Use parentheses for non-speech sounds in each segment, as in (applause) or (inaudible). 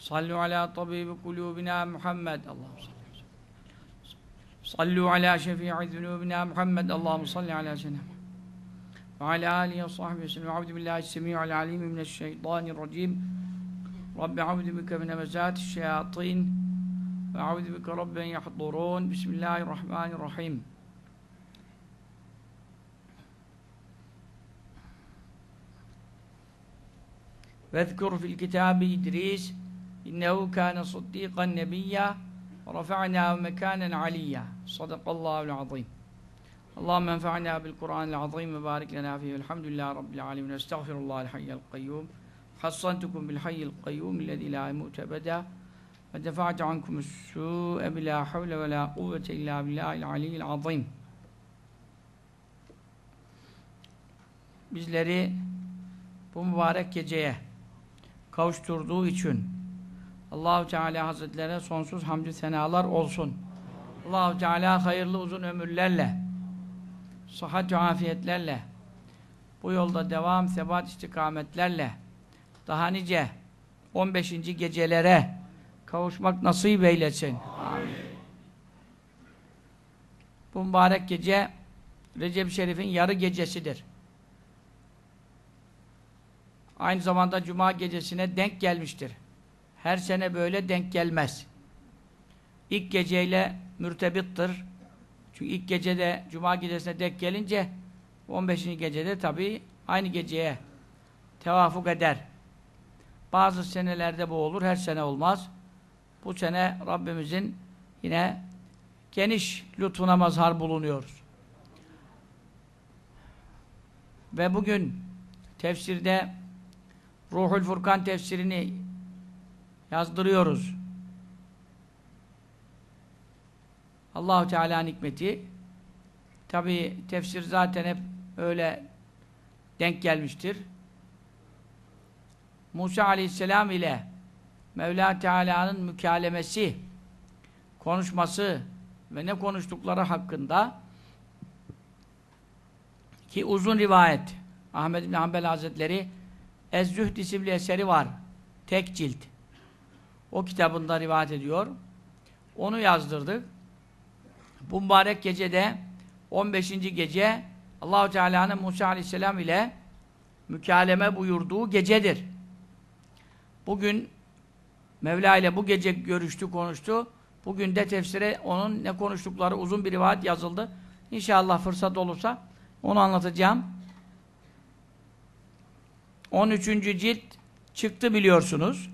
صلوا على طبيب قلوبنا محمد اللهم صل صلوا على شفيع ذنوبنا محمد اللهم صل على سيدنا وعلى آله وصحبه وسلم أعوذ بالله السميع العليم من الشيطان الرجيم رب أعوذ بك من همزات الشياطين وأعوذ بك رب أن يحضرون بسم الله الرحمن الرحيم واذكر في الكتاب إدريس İnnehu kâne suddîkan nebiyyâ رفعناه مكانا عليا صدق الله العظيم اللهم انفعنا بالقرآن العظيم وبارك لنا فيه الحمد لله رب العالمين استغفر الله الحي القيوم حصنتكم بالحي القيوم الذي لا يموت أبدا ودفعت عنكم السوء بلا حول ولا قوة إلا بالله العلي العظيم bizleri bu mübarek geceye kavuşturduğu için Allahu Teala Hazretlerine sonsuz hamdü senalar olsun. Allahu Teala hayırlı uzun ömürlerle, sıhhat ve afiyetlerle, bu yolda devam, sebat istikametlerle, daha nice 15. gecelere kavuşmak nasip eylesin. Amin. Bu mübarek gece Recep Şerif'in yarı gecesidir. Aynı zamanda Cuma gecesine denk gelmiştir. Her sene böyle denk gelmez. İlk geceyle mürtebittir. Çünkü ilk gecede Cuma gecesine denk gelince 15. gecede tabii aynı geceye tevafuk eder. Bazı senelerde bu olur, her sene olmaz. Bu sene Rabbimizin yine geniş lütfuna mazhar bulunuyoruz. Ve bugün tefsirde Ruhul Furkan tefsirini yazdırıyoruz. Allahu Teala'nın hikmeti tabi tefsir zaten hep öyle denk gelmiştir. Musa aleyhisselam ile Mevla Teala'nın mükalemesi, konuşması ve ne konuştukları hakkında ki uzun rivayet Ahmed bin Hanbel Hazretleri Ez-Zühd isimli eseri var. Tek cilt. O kitabında rivayet ediyor. Onu yazdırdık. Bu mübarek gecede 15. gece Allahu Teala'nın Musa Aleyhisselam ile mükaleme buyurduğu gecedir. Bugün Mevla ile bu gece görüştü, konuştu. Bugün de tefsire onun ne konuştukları uzun bir rivayet yazıldı. İnşallah fırsat olursa onu anlatacağım. 13. cilt çıktı biliyorsunuz.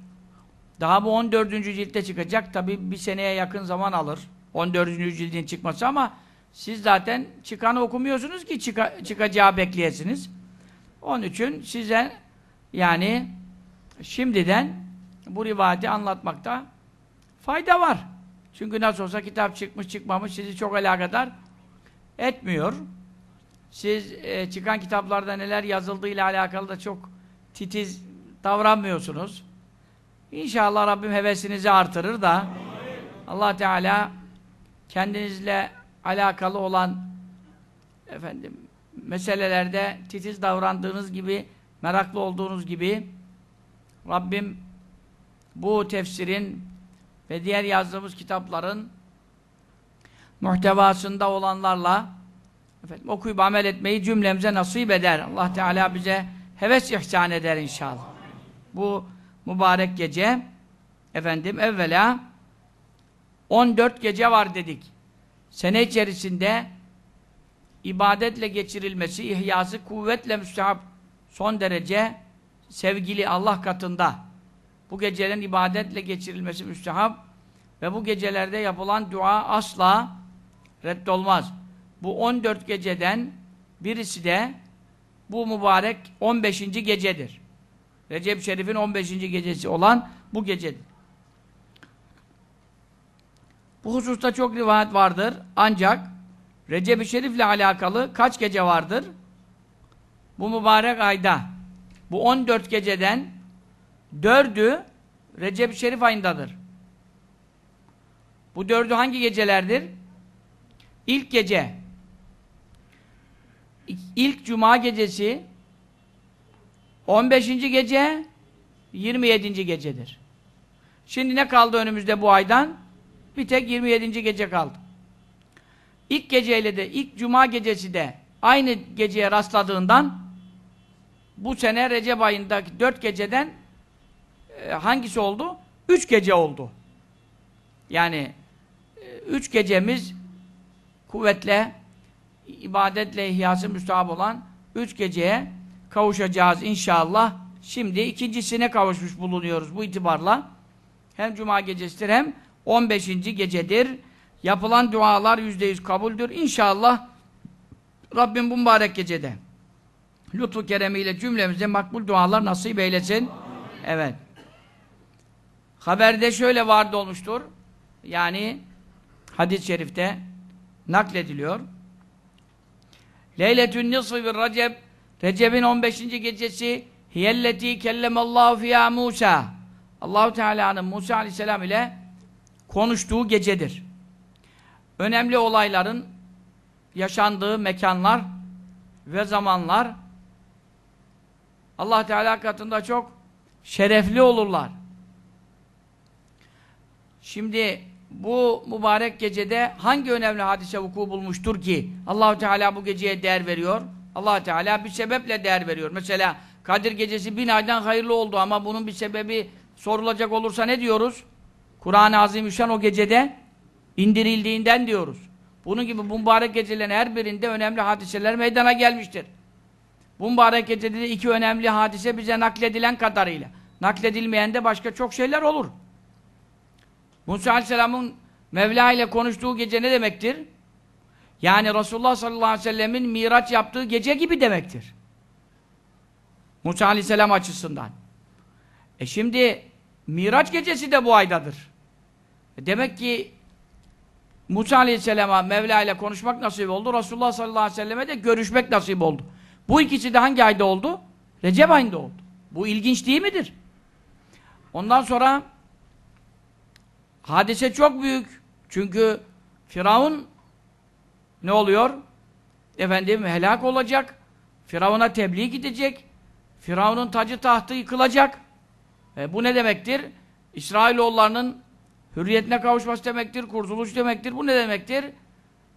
Daha bu 14. ciltte çıkacak. Tabi bir seneye yakın zaman alır. 14. cildin çıkması ama siz zaten çıkanı okumuyorsunuz ki çıka, çıkacağı bekliyorsunuz. Onun için size yani şimdiden bu rivayeti anlatmakta fayda var. Çünkü nasıl olsa kitap çıkmış çıkmamış sizi çok alakadar etmiyor. Siz e, çıkan kitaplarda neler yazıldığıyla alakalı da çok titiz davranmıyorsunuz. İnşallah Rabbim hevesinizi artırır da Allah Teala kendinizle alakalı olan efendim meselelerde titiz davrandığınız gibi meraklı olduğunuz gibi Rabbim bu tefsirin ve diğer yazdığımız kitapların muhtevasında olanlarla efendim, okuyup amel etmeyi cümlemize nasip eder. Allah Teala bize heves ihsan eder inşallah. Bu mübarek gece efendim evvela 14 gece var dedik. Sene içerisinde ibadetle geçirilmesi, ihyası kuvvetle müstehap son derece sevgili Allah katında. Bu gecelerin ibadetle geçirilmesi müstehap ve bu gecelerde yapılan dua asla reddolmaz. Bu 14 geceden birisi de bu mübarek 15. gecedir. Recep Şerif'in 15. gecesi olan bu gecedir. Bu hususta çok rivayet vardır. Ancak Recep-i Şerif'le alakalı kaç gece vardır? Bu mübarek ayda bu 14 geceden 4'ü Recep-i Şerif ayındadır. Bu 4'ü hangi gecelerdir? İlk gece ilk cuma gecesi 15. gece 27. gecedir. Şimdi ne kaldı önümüzde bu aydan? Bir tek 27. gece kaldı. İlk geceyle de ilk cuma gecesi de aynı geceye rastladığından bu sene Recep ayındaki dört geceden e, hangisi oldu? Üç gece oldu. Yani e, üç gecemiz kuvvetle, ibadetle ihyası müstahap olan üç geceye kavuşacağız inşallah. Şimdi ikincisine kavuşmuş bulunuyoruz bu itibarla. Hem cuma gecesidir hem 15. gecedir. Yapılan dualar yüzde yüz kabuldür. İnşallah Rabbim bu mübarek gecede lütfu keremiyle cümlemize makbul dualar nasip eylesin. Evet. Haberde şöyle vardı olmuştur. Yani hadis-i şerifte naklediliyor. Leyletün nisfi bir raceb Recep'in 15. gecesi hiyelleti kellemallahu fiyâ Musa Allahu Teala'nın Musa aleyhisselam ile konuştuğu gecedir. Önemli olayların yaşandığı mekanlar ve zamanlar Allah Teala katında çok şerefli olurlar. Şimdi bu mübarek gecede hangi önemli hadise vuku bulmuştur ki Allahu Teala bu geceye değer veriyor? allah Teala bir sebeple değer veriyor. Mesela Kadir Gecesi bin aydan hayırlı oldu ama bunun bir sebebi sorulacak olursa ne diyoruz? Kur'an-ı Azimüşşan o gecede indirildiğinden diyoruz. Bunun gibi bu mübarek gecelerin her birinde önemli hadiseler meydana gelmiştir. Bu mübarek gecede de iki önemli hadise bize nakledilen kadarıyla. Nakledilmeyen de başka çok şeyler olur. Musa Aleyhisselam'ın Mevla ile konuştuğu gece ne demektir? Yani Resulullah sallallahu aleyhi ve sellemin miraç yaptığı gece gibi demektir. Musa aleyhisselam açısından. E şimdi miraç gecesi de bu aydadır. E demek ki Musa aleyhisselama Mevla ile konuşmak nasip oldu. Resulullah sallallahu aleyhi ve selleme de görüşmek nasip oldu. Bu ikisi de hangi ayda oldu? Recep ayında oldu. Bu ilginç değil midir? Ondan sonra hadise çok büyük. Çünkü Firavun ne oluyor? Efendim helak olacak. Firavun'a tebliğ gidecek. Firavun'un tacı tahtı yıkılacak. E, bu ne demektir? İsrailoğullarının hürriyetine kavuşması demektir, kurtuluş demektir. Bu ne demektir?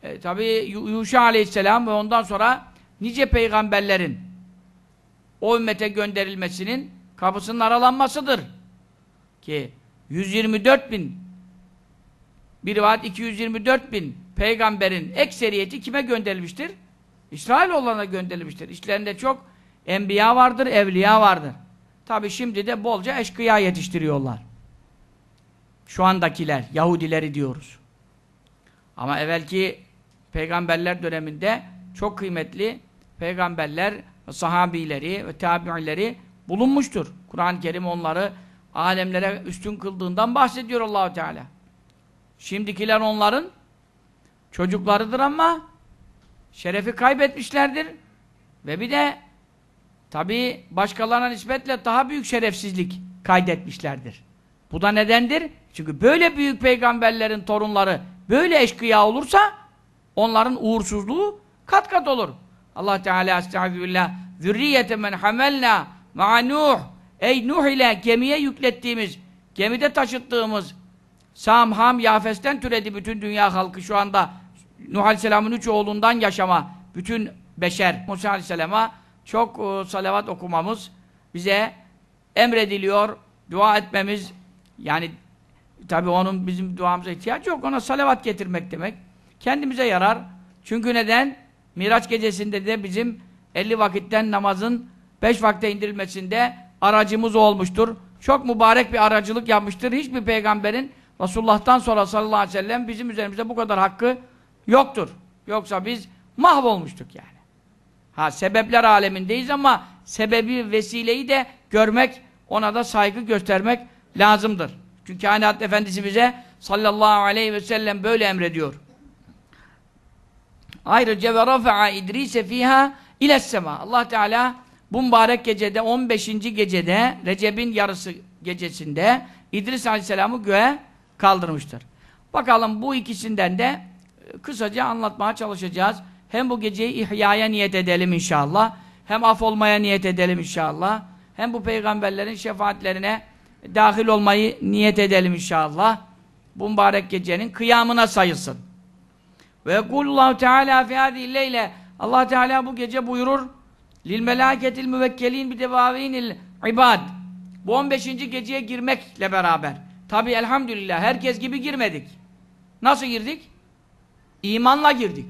E, Tabi Yuşa aleyhisselam ve ondan sonra nice peygamberlerin o ümmete gönderilmesinin kapısının aralanmasıdır. Ki 124 bin bir rivayet 224 bin peygamberin ekseriyeti kime gönderilmiştir? İsrailoğullarına gönderilmiştir. İşlerinde çok enbiya vardır, evliya vardır. Tabi şimdi de bolca eşkıya yetiştiriyorlar. Şu andakiler, Yahudileri diyoruz. Ama evvelki peygamberler döneminde çok kıymetli peygamberler, sahabileri ve tabi'ileri bulunmuştur. Kur'an-ı Kerim onları alemlere üstün kıldığından bahsediyor Allahu Teala. Şimdikiler onların çocuklarıdır ama şerefi kaybetmişlerdir. Ve bir de tabi başkalarına nispetle daha büyük şerefsizlik kaydetmişlerdir. Bu da nedendir? Çünkü böyle büyük peygamberlerin torunları böyle eşkıya olursa onların uğursuzluğu kat kat olur. Allah Teala estağfirullah zürriyete men hamelna ma'a Nuh ey Nuh ile gemiye yüklettiğimiz gemide taşıttığımız Sam, Ham, Yafes'ten türedi bütün dünya halkı şu anda Nuh Aleyhisselam'ın üç oğlundan yaşama bütün beşer Musa Aleyhisselam'a çok e, salavat okumamız bize emrediliyor dua etmemiz yani tabi onun bizim duamıza ihtiyacı yok ona salavat getirmek demek kendimize yarar çünkü neden Miraç gecesinde de bizim 50 vakitten namazın 5 vakte indirilmesinde aracımız olmuştur çok mübarek bir aracılık yapmıştır hiçbir peygamberin Resulullah'tan sonra sallallahu aleyhi ve sellem bizim üzerimizde bu kadar hakkı yoktur. Yoksa biz mahvolmuştuk yani. Ha sebepler alemindeyiz ama sebebi, vesileyi de görmek, ona da saygı göstermek lazımdır. Çünkü kainat efendisi bize sallallahu aleyhi ve sellem böyle emrediyor. Ayrıca ve rafa'a İdris'e fiha ilessema. Allah Teala bu mübarek gecede 15. gecede Recep'in yarısı gecesinde İdris Aleyhisselam'ı göğe kaldırmıştır. Bakalım bu ikisinden de e, kısaca anlatmaya çalışacağız. Hem bu geceyi ihyaya niyet edelim inşallah. Hem af olmaya niyet edelim inşallah. Hem bu peygamberlerin şefaatlerine dahil olmayı niyet edelim inşallah. Bu mübarek gecenin kıyamına sayılsın. Ve kullahu teala fi hadihi leyle Allah Teala bu gece buyurur lil melaketil müvekkelin bi devavinil ibad. Bu 15. geceye girmekle beraber Tabi elhamdülillah herkes gibi girmedik. Nasıl girdik? İmanla girdik.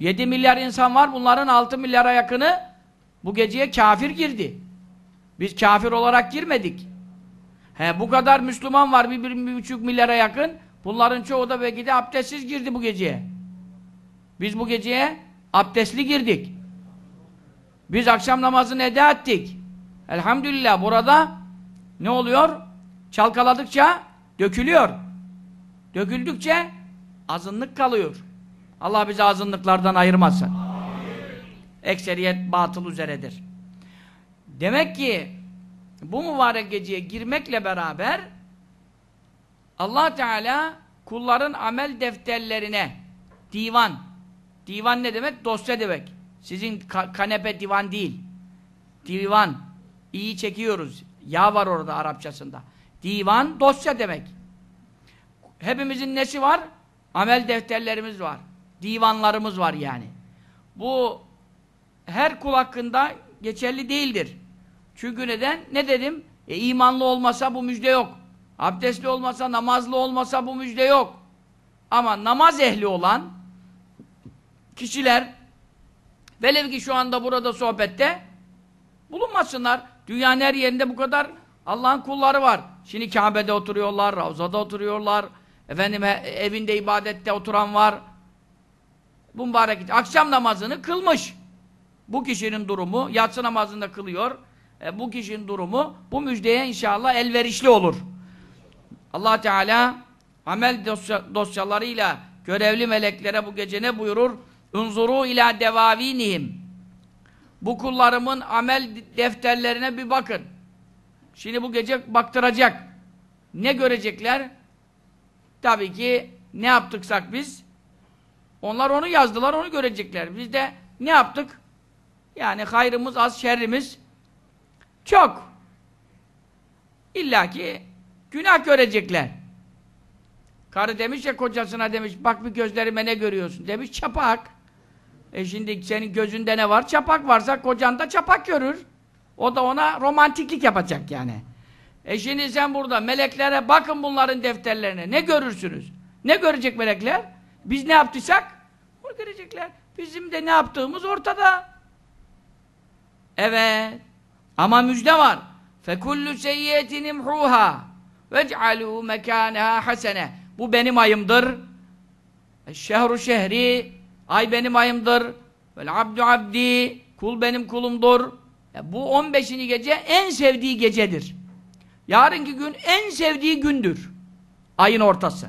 7 milyar insan var bunların 6 milyara yakını bu geceye kafir girdi. Biz kafir olarak girmedik. He, bu kadar Müslüman var bir, bir, buçuk milyara yakın. Bunların çoğu da belki de abdestsiz girdi bu geceye. Biz bu geceye abdestli girdik. Biz akşam namazını eda ettik. Elhamdülillah burada ne oluyor? Çalkaladıkça dökülüyor. Döküldükçe azınlık kalıyor. Allah bizi azınlıklardan ayırmasın. Ekseriyet batıl üzeredir. Demek ki bu mübarek geceye girmekle beraber Allah Teala kulların amel defterlerine divan divan ne demek? Dosya demek. Sizin ka kanepe divan değil. Divan. İyi çekiyoruz. Ya var orada Arapçasında. Divan dosya demek. Hepimizin nesi var? Amel defterlerimiz var. Divanlarımız var yani. Bu her kul hakkında geçerli değildir. Çünkü neden? Ne dedim? E, imanlı olmasa bu müjde yok. Abdestli olmasa, namazlı olmasa bu müjde yok. Ama namaz ehli olan kişiler velev ki şu anda burada sohbette bulunmasınlar. Dünyanın her yerinde bu kadar Allah'ın kulları var. Şimdi Kabe'de oturuyorlar, Ravza'da oturuyorlar. Efendim evinde ibadette oturan var. Bu mübarek akşam namazını kılmış. Bu kişinin durumu yatsı namazında kılıyor. E, bu kişinin durumu bu müjdeye inşallah elverişli olur. Allah Teala amel dosya, dosyalarıyla görevli meleklere bu gece ne buyurur? Unzuru ila devavinihim. Bu kullarımın amel defterlerine bir bakın. Şimdi bu gece baktıracak. Ne görecekler? Tabii ki ne yaptıksak biz onlar onu yazdılar, onu görecekler. Biz de ne yaptık? Yani hayrımız az, şerrimiz çok. İlla ki günah görecekler. Karı demiş ya kocasına demiş, bak bir gözlerime ne görüyorsun? Demiş çapak. E şimdi senin gözünde ne var? Çapak varsa kocan da çapak görür. O da ona romantiklik yapacak yani. E şimdi sen burada meleklere bakın bunların defterlerine. Ne görürsünüz? Ne görecek melekler? Biz ne yaptıysak? Onu görecekler. Bizim de ne yaptığımız ortada. Evet. Ama müjde var. فَكُلُّ سَيِّيَتِنِ مْحُوهَا وَجْعَلُوا مَكَانَهَا hasene. Bu benim ayımdır. E, şehru şehri. Ay benim ayımdır. Vel abdu abdi. Kul benim kulumdur. Bu 15'ini gece en sevdiği gecedir. Yarınki gün en sevdiği gündür. Ayın ortası.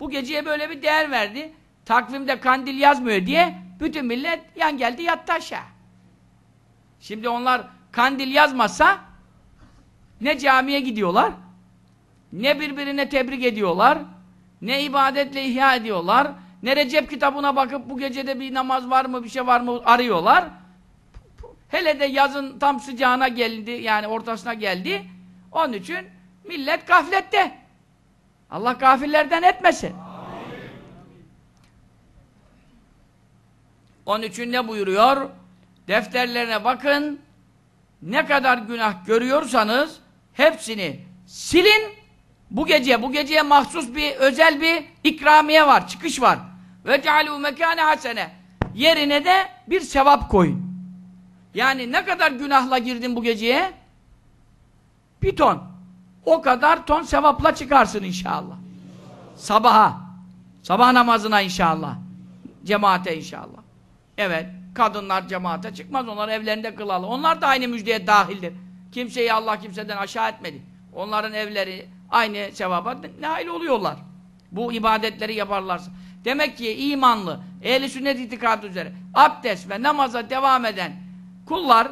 Bu geceye böyle bir değer verdi. Takvimde kandil yazmıyor diye bütün millet yan geldi yattı aşağı. Şimdi onlar kandil yazmasa ne camiye gidiyorlar ne birbirine tebrik ediyorlar ne ibadetle ihya ediyorlar ne Recep kitabına bakıp bu gecede bir namaz var mı bir şey var mı arıyorlar Hele de yazın tam sıcağına geldi, yani ortasına geldi. Onun için millet gaflette. Allah gafillerden etmesin. Amin. Onun için ne buyuruyor? Defterlerine bakın. Ne kadar günah görüyorsanız hepsini silin. Bu gece, bu geceye mahsus bir özel bir ikramiye var, çıkış var. Ve cealu mekâne hasene. Yerine de bir sevap koyun. Yani ne kadar günahla girdin bu geceye? Bir ton. O kadar ton sevapla çıkarsın inşallah. Sabaha. Sabah namazına inşallah. Cemaate inşallah. Evet. Kadınlar cemaate çıkmaz. Onlar evlerinde kılalı. Onlar da aynı müjdeye dahildir. Kimseyi Allah kimseden aşağı etmedi. Onların evleri aynı sevaba nail oluyorlar. Bu ibadetleri yaparlarsa. Demek ki imanlı, ehli sünnet itikadı üzere abdest ve namaza devam eden Kullar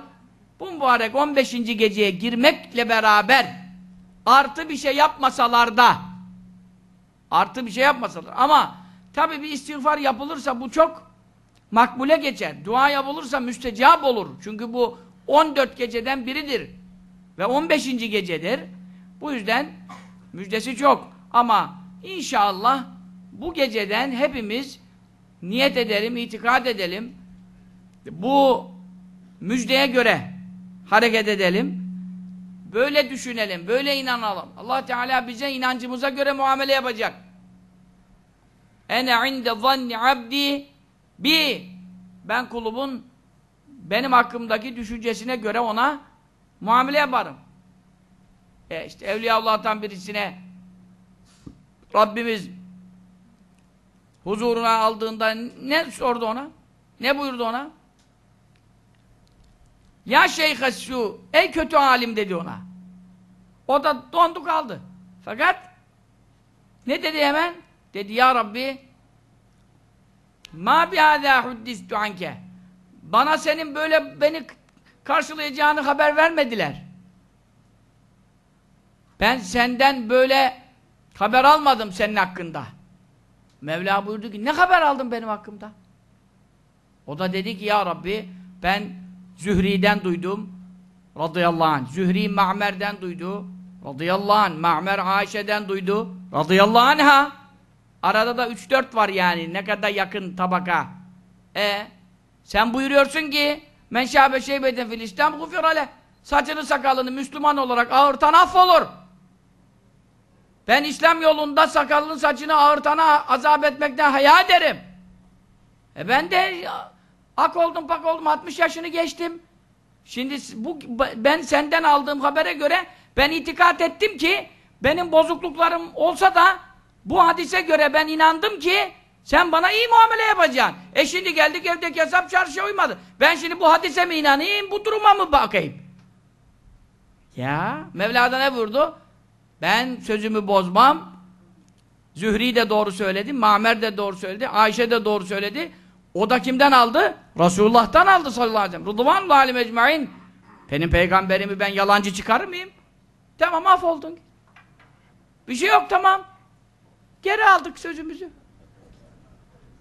bu mübarek 15. geceye girmekle beraber artı bir şey yapmasalar da artı bir şey yapmasalar ama tabi bir istiğfar yapılırsa bu çok makbule geçer. Dua yapılırsa müstecap olur. Çünkü bu 14 geceden biridir. Ve 15. gecedir. Bu yüzden müjdesi çok. Ama inşallah bu geceden hepimiz niyet edelim, itikad edelim. Bu müjdeye göre hareket edelim. Böyle düşünelim, böyle inanalım. Allah Teala bize inancımıza göre muamele yapacak. Ene inde zanni abdi bi ben kulubun, benim hakkımdaki düşüncesine göre ona muamele yaparım. E işte Allah'tan birisine Rabbimiz huzuruna aldığında ne sordu ona? Ne buyurdu ona? Ya şeyhe şu, ey kötü alim dedi ona. O da dondu kaldı. Fakat ne dedi hemen? Dedi ya Rabbi ma biâzâ huddistu anke bana senin böyle beni karşılayacağını haber vermediler. Ben senden böyle haber almadım senin hakkında. Mevla buyurdu ki ne haber aldın benim hakkımda? O da dedi ki ya Rabbi ben Zühri'den duydum. Radıyallahu anh. Zühri Ma'mer'den duydu. Radıyallahu anh. Ma'mer Ayşe'den duydu. Radıyallahu ha. Arada da 3-4 var yani. Ne kadar yakın tabaka. E sen buyuruyorsun ki men şahbe şeybeden fil İslam gufirale. Saçını sakalını Müslüman olarak ağırtan affolur. Ben İslam yolunda sakalını saçını ağırtana azap etmekten hayal ederim. E ben de Ak oldum pak oldum 60 yaşını geçtim. Şimdi bu ben senden aldığım habere göre ben itikat ettim ki benim bozukluklarım olsa da bu hadise göre ben inandım ki sen bana iyi muamele yapacaksın. E şimdi geldik evdeki hesap çarşıya uymadı. Ben şimdi bu hadise mi inanayım, bu duruma mı bakayım? Ya, Mevla'da ne vurdu? Ben sözümü bozmam. Zühri de doğru söyledi, Mamer de doğru söyledi, Ayşe de doğru söyledi. O da kimden aldı? Resulullah'tan aldı sallallahu aleyhi ve sellem. Rıdvanullah alim ecmain. Benim peygamberimi ben yalancı çıkarır mıyım? Tamam affoldun. Bir şey yok tamam. Geri aldık sözümüzü.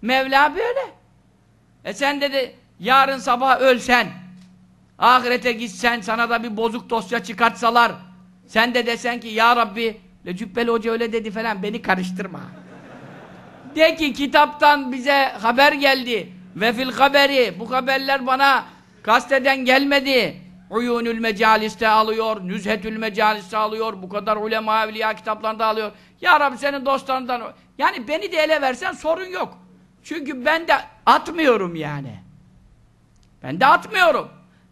Mevla böyle. E sen dedi yarın sabah ölsen ahirete gitsen sana da bir bozuk dosya çıkartsalar sen de desen ki ya Rabbi Cübbeli Hoca öyle dedi falan beni karıştırma. De ki kitaptan bize haber geldi. Ve fil haberi. Bu haberler bana kasteden gelmedi. Uyunül Mecalis'te alıyor, Nüzhetül Mecalis'te alıyor, bu kadar ulema evliya kitaplarında alıyor. Ya Rabbi senin dostlarından... Yani beni de ele versen sorun yok. Çünkü ben de atmıyorum yani. Ben de atmıyorum.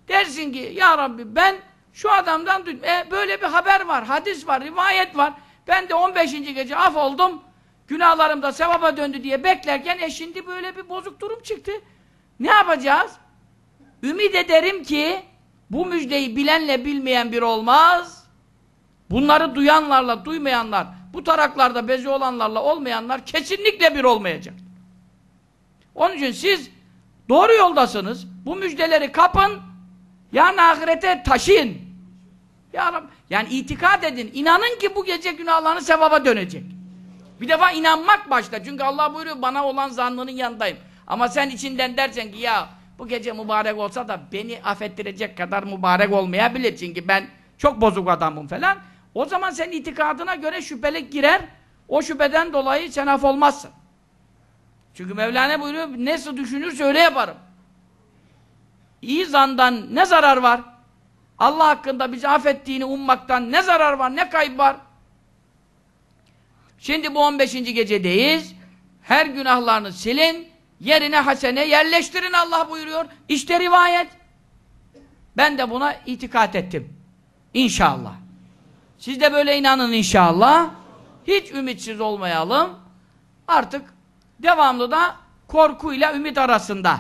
Dersin ki ya Rabbi ben şu adamdan duydum. E, böyle bir haber var, hadis var, rivayet var. Ben de 15. gece af oldum. Günahlarım da sevaba döndü diye beklerken e şimdi böyle bir bozuk durum çıktı. Ne yapacağız? Ümit ederim ki bu müjdeyi bilenle bilmeyen bir olmaz. Bunları duyanlarla duymayanlar, bu taraklarda bezi olanlarla olmayanlar kesinlikle bir olmayacak. Onun için siz doğru yoldasınız. Bu müjdeleri kapın, yarın ahirete taşıyın. Ya yani itikad edin, inanın ki bu gece günahlarını sevaba dönecek. Bir defa inanmak başta. Çünkü Allah buyuruyor bana olan zannının yanındayım. Ama sen içinden dersen ki ya bu gece mübarek olsa da beni affettirecek kadar mübarek olmayabilir. Çünkü ben çok bozuk adamım falan. O zaman senin itikadına göre şüphelik girer. O şüpheden dolayı sen af olmazsın. Çünkü Mevlana buyuruyor nasıl düşünürse öyle yaparım. İyi zandan ne zarar var? Allah hakkında bizi affettiğini ummaktan ne zarar var, ne kayıp var? Şimdi bu 15. gecedeyiz. Her günahlarını silin, yerine hasene yerleştirin Allah buyuruyor. İşte rivayet. Ben de buna itikat ettim. İnşallah. Siz de böyle inanın inşallah. Hiç ümitsiz olmayalım. Artık devamlı da korkuyla ümit arasında.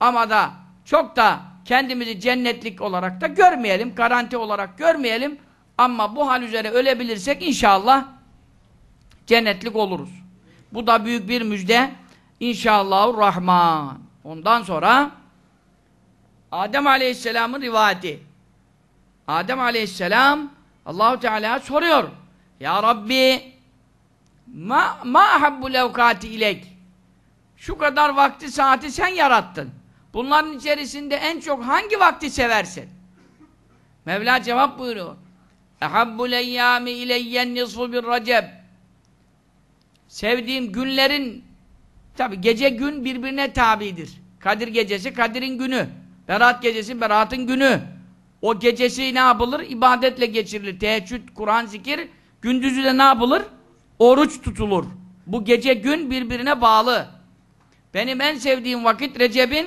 Ama da çok da kendimizi cennetlik olarak da görmeyelim, garanti olarak görmeyelim. Ama bu hal üzere ölebilirsek inşallah cennetlik oluruz. Bu da büyük bir müjde. İnşallah Rahman. Ondan sonra Adem Aleyhisselam'ın rivayeti. Adem Aleyhisselam Allahu Teala soruyor. Ya Rabbi ma ma habbu levkati ilek. Şu kadar vakti saati sen yarattın. Bunların içerisinde en çok hangi vakti seversin? Mevla cevap buyuruyor. Ehabbu leyyami ileyyen nisfu bir recep sevdiğim günlerin tabi gece gün birbirine tabidir. Kadir gecesi Kadir'in günü. Berat gecesi Berat'ın günü. O gecesi ne yapılır? İbadetle geçirilir. Teheccüd, Kur'an, zikir. Gündüzü de ne yapılır? Oruç tutulur. Bu gece gün birbirine bağlı. Benim en sevdiğim vakit Recep'in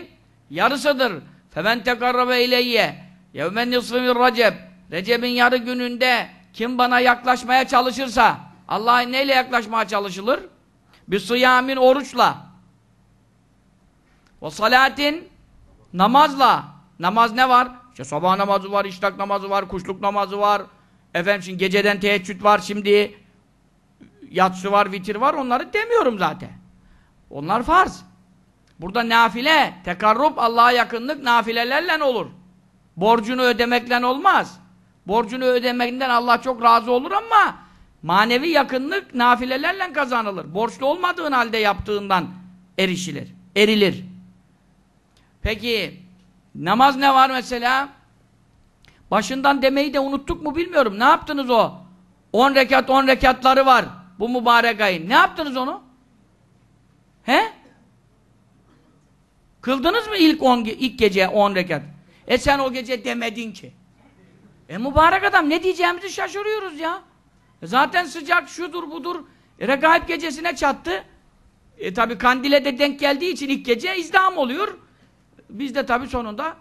yarısıdır. فَمَنْ تَقَرَّبَ اِلَيَّ يَوْمَنْ نِصْفِ مِنْ Recep Recep'in yarı gününde kim bana yaklaşmaya çalışırsa Allah'a neyle yaklaşmaya çalışılır? Bir sıyamin oruçla. Ve salatin namazla. Namaz ne var? İşte sabah namazı var, iştak namazı var, kuşluk namazı var. Efendim şimdi geceden teheccüd var şimdi. Yatsı var, vitir var. Onları demiyorum zaten. Onlar farz. Burada nafile, tekarrub, Allah'a yakınlık nafilelerle olur. Borcunu ödemekle olmaz. Borcunu ödemekten Allah çok razı olur ama Manevi yakınlık nafilelerle kazanılır. Borçlu olmadığın halde yaptığından erişilir, erilir. Peki namaz ne var mesela? Başından demeyi de unuttuk mu bilmiyorum. Ne yaptınız o? 10 rekat 10 rekatları var bu mübarek ayın. Ne yaptınız onu? He? Kıldınız mı ilk on, ilk gece 10 rekat? E sen o gece demedin ki. E mübarek adam ne diyeceğimizi şaşırıyoruz ya. E zaten sıcak şudur budur. E, Regaib gecesine çattı. E tabi kandile de denk geldiği için ilk gece izdiham oluyor. Biz de tabi sonunda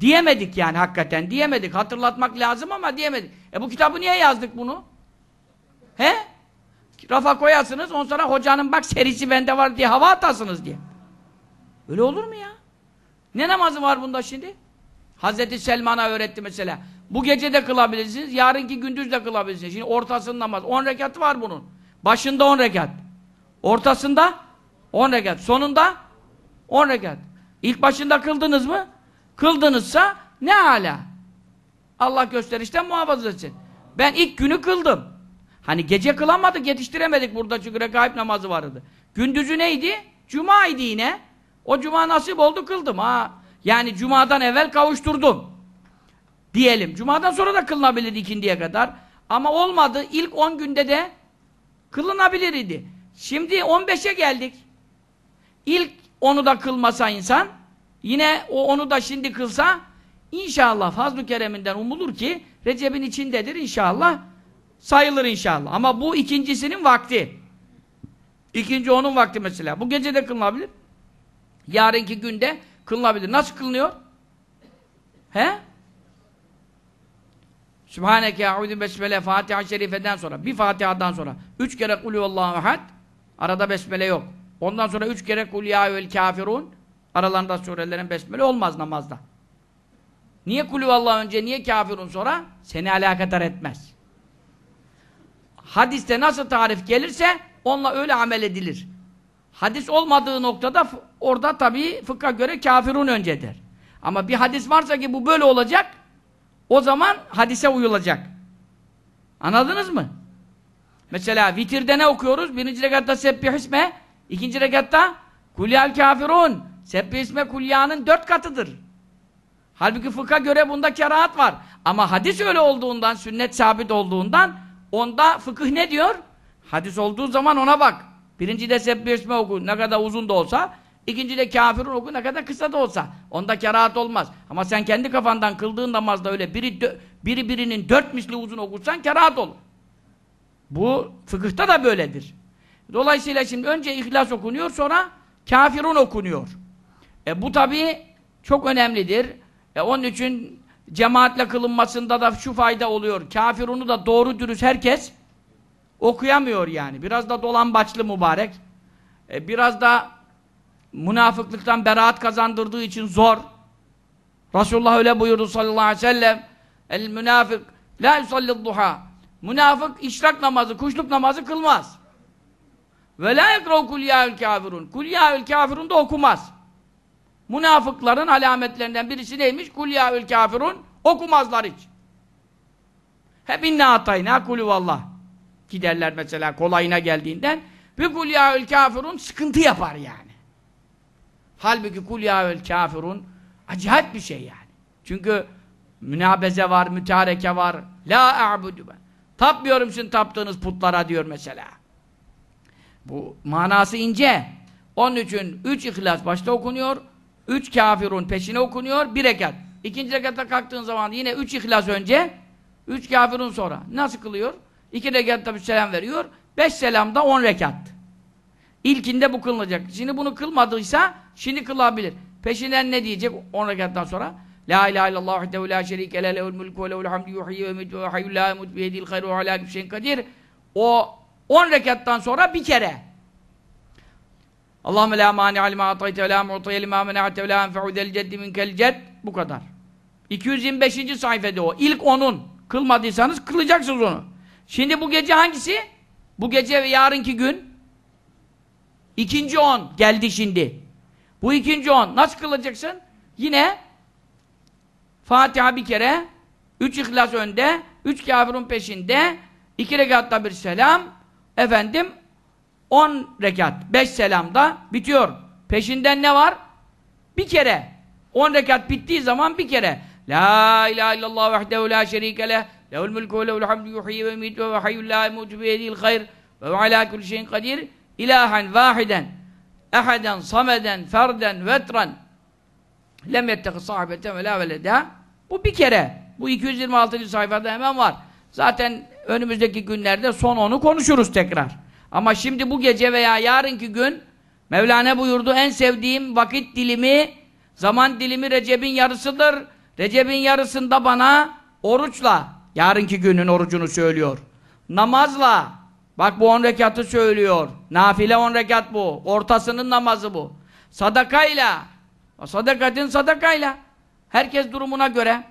diyemedik yani hakikaten diyemedik. Hatırlatmak lazım ama diyemedik. E bu kitabı niye yazdık bunu? He? Rafa koyasınız on sonra hocanın bak serisi bende var diye hava atasınız diye. Öyle olur mu ya? Ne namazı var bunda şimdi? Hazreti Selman'a öğretti mesela. Bu gece de kılabilirsiniz, yarınki gündüz de kılabilirsiniz. Şimdi ortasında namaz. 10 rekat var bunun. Başında 10 rekat. Ortasında 10 rekat. Sonunda 10 rekat. İlk başında kıldınız mı? Kıldınızsa ne hala? Allah gösterişten muhafaza etsin. Ben ilk günü kıldım. Hani gece kılamadık, yetiştiremedik burada çünkü rekaip namazı vardı. Gündüzü neydi? Cuma idi yine. O cuma nasip oldu kıldım ha. Yani cumadan evvel kavuşturdum diyelim. Cuma'dan sonra da kılınabilir ikindiye kadar. Ama olmadı. İlk 10 günde de kılınabilir idi. Şimdi 15'e geldik. İlk onu da kılmasa insan yine o onu da şimdi kılsa inşallah fazl kereminden umulur ki Recep'in içindedir inşallah sayılır inşallah. Ama bu ikincisinin vakti. İkinci onun vakti mesela. Bu gece de kılınabilir. Yarınki günde kılınabilir. Nasıl kılınıyor? He? Sübhaneke a'udü besmele Fatiha Şerife'den sonra, bir Fatiha'dan sonra üç kere kulüvallahu ahad arada besmele yok. Ondan sonra üç kere kulüyahül kafirun aralarında surelerin besmele olmaz namazda. Niye kulüvallahu önce, niye kafirun sonra? Seni alakadar etmez. Hadiste nasıl tarif gelirse onunla öyle amel edilir. Hadis olmadığı noktada orada tabii fıkha göre kafirun öncedir. Ama bir hadis varsa ki bu böyle olacak o zaman hadise uyulacak. Anladınız mı? Mesela vitirde ne okuyoruz? Birinci rekatta isme, ikinci rekatta kulyal kafirun. isme kulyanın dört katıdır. Halbuki fıkha göre bunda kerahat var. Ama hadis öyle olduğundan, sünnet sabit olduğundan onda fıkıh ne diyor? Hadis olduğu zaman ona bak. Birinci de isme oku. Ne kadar uzun da olsa İkinci de kafirun oku ne kadar kısa da olsa. Onda kerahat olmaz. Ama sen kendi kafandan kıldığın namazda öyle biri, biri birinin dört misli uzun okursan kerahat olur. Bu fıkıhta da böyledir. Dolayısıyla şimdi önce ihlas okunuyor sonra kafirun okunuyor. E bu tabi çok önemlidir. E onun için cemaatle kılınmasında da şu fayda oluyor. Kafirunu da doğru dürüst herkes okuyamıyor yani. Biraz da dolambaçlı mübarek. E biraz da münafıklıktan beraat kazandırdığı için zor. Resulullah öyle buyurdu sallallahu aleyhi ve sellem. El münafık la yusallil duha. Münafık işrak namazı, kuşluk namazı kılmaz. Ve la yekrav kulyâül kafirun. Kulyâül kafirun da okumaz. Münafıkların alametlerinden birisi neymiş? Kulyâül kafirun okumazlar hiç. Hep inna atayna kulüvallah. Giderler mesela kolayına geldiğinden. Bir kulyâül kafirun sıkıntı yapar yani. Halbuki kul ya vel kafirun acayip bir şey yani. Çünkü münabeze var, mütareke var. La a'budu ben. Tapmıyorum sizin taptığınız putlara diyor mesela. Bu manası ince. Onun için üç ihlas başta okunuyor, üç kafirun peşine okunuyor, bir rekat. İkinci rekatta kalktığın zaman yine üç ihlas önce, üç kafirun sonra. Nasıl kılıyor? İki rekatta bir selam veriyor, beş selamda on rekat. İlkinde bu kılınacak. Şimdi bunu kılmadıysa şimdi kılabilir. Peşinden ne diyecek 10 rekattan sonra? La ilahe illallah vahdehu la şerike le lehul mulku ve lehul hamdu yuhyi ve yumiitu ve hayyul la yemut bi yedil hayru ala kulli şeyin kadir. O 10 rekattan sonra bir kere. Allahümme la mani lima atayte ve la mu'tiye lima mena'te ve la enfe'u del ceddi minkel cedd. Bu kadar. 225. sayfede o. İlk onun. Kılmadıysanız kılacaksınız onu. Şimdi bu gece hangisi? Bu gece ve yarınki gün İkinci on geldi şimdi. Bu ikinci on. Nasıl kılacaksın? Yine Fatiha bir kere, üç ihlas önde, üç kafirun peşinde, iki rekatta bir selam, efendim on rekat, beş selamda bitiyor. Peşinden ne var? Bir kere. On rekat bittiği zaman bir kere. La ilahe illallah vehdehu la şerike leh, lehul mülkü ve lehul hamdü yuhyi ve mitu ve hayyul la emutu biyedil ve ala kulli şeyin kadir ilahen vahiden eheden sameden ferden vetren lem yettehi sahabeten ve la veleda bu bir kere. Bu 226. sayfada hemen var. Zaten önümüzdeki günlerde son onu konuşuruz tekrar. Ama şimdi bu gece veya yarınki gün Mevlana buyurdu en sevdiğim vakit dilimi, zaman dilimi Recep'in yarısıdır. Recep'in yarısında bana oruçla, yarınki günün orucunu söylüyor. Namazla, Bak bu on rekatı söylüyor. Nafile on rekat bu. Ortasının namazı bu. Sadakayla. Sadakatin sadakayla. Herkes durumuna göre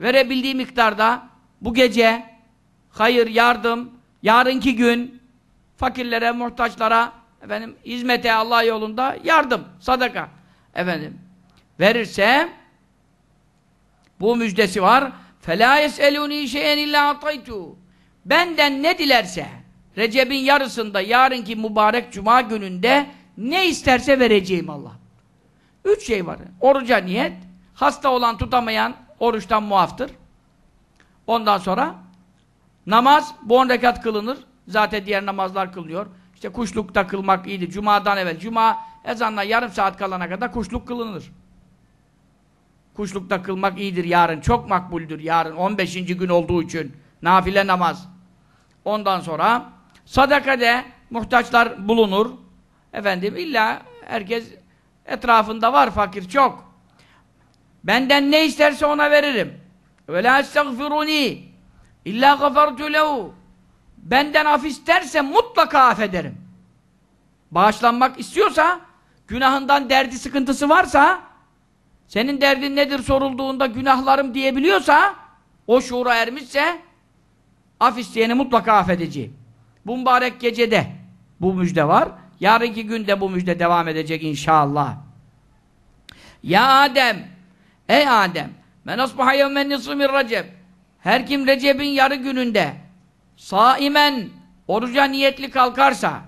verebildiği miktarda bu gece hayır, yardım, yarınki gün fakirlere, muhtaçlara efendim hizmete Allah yolunda yardım, sadaka efendim verirse bu müjdesi var. فَلَا يَسْأَلُونِي شَيْءٍ illa ataytu. Benden ne dilerse Recep'in yarısında yarınki mübarek cuma gününde ne isterse vereceğim Allah. Üç şey var. Oruca niyet, hasta olan tutamayan oruçtan muaftır. Ondan sonra namaz, bu on rekat kılınır. Zaten diğer namazlar kılınıyor. İşte kuşlukta kılmak iyiydi. Cuma'dan evvel. Cuma ezanla yarım saat kalana kadar kuşluk kılınır. Kuşlukta kılmak iyidir yarın. Çok makbuldür yarın. 15. gün olduğu için. Nafile namaz. Ondan sonra Sadaka de muhtaçlar bulunur. Efendim illa herkes etrafında var fakir çok. Benden ne isterse ona veririm. Ve la estagfiruni illa gafartu lehu. Benden af isterse mutlaka affederim. Bağışlanmak istiyorsa, günahından derdi sıkıntısı varsa, senin derdin nedir sorulduğunda günahlarım diyebiliyorsa, o şuura ermişse, af isteyeni mutlaka affedeceğim. Bu mübarek gecede bu müjde var. Yarınki günde bu müjde devam edecek inşallah. Ya Adem, ey Adem, men asbaha yevmen nisfu Recep. Her kim recebin yarı gününde saimen oruca niyetli kalkarsa,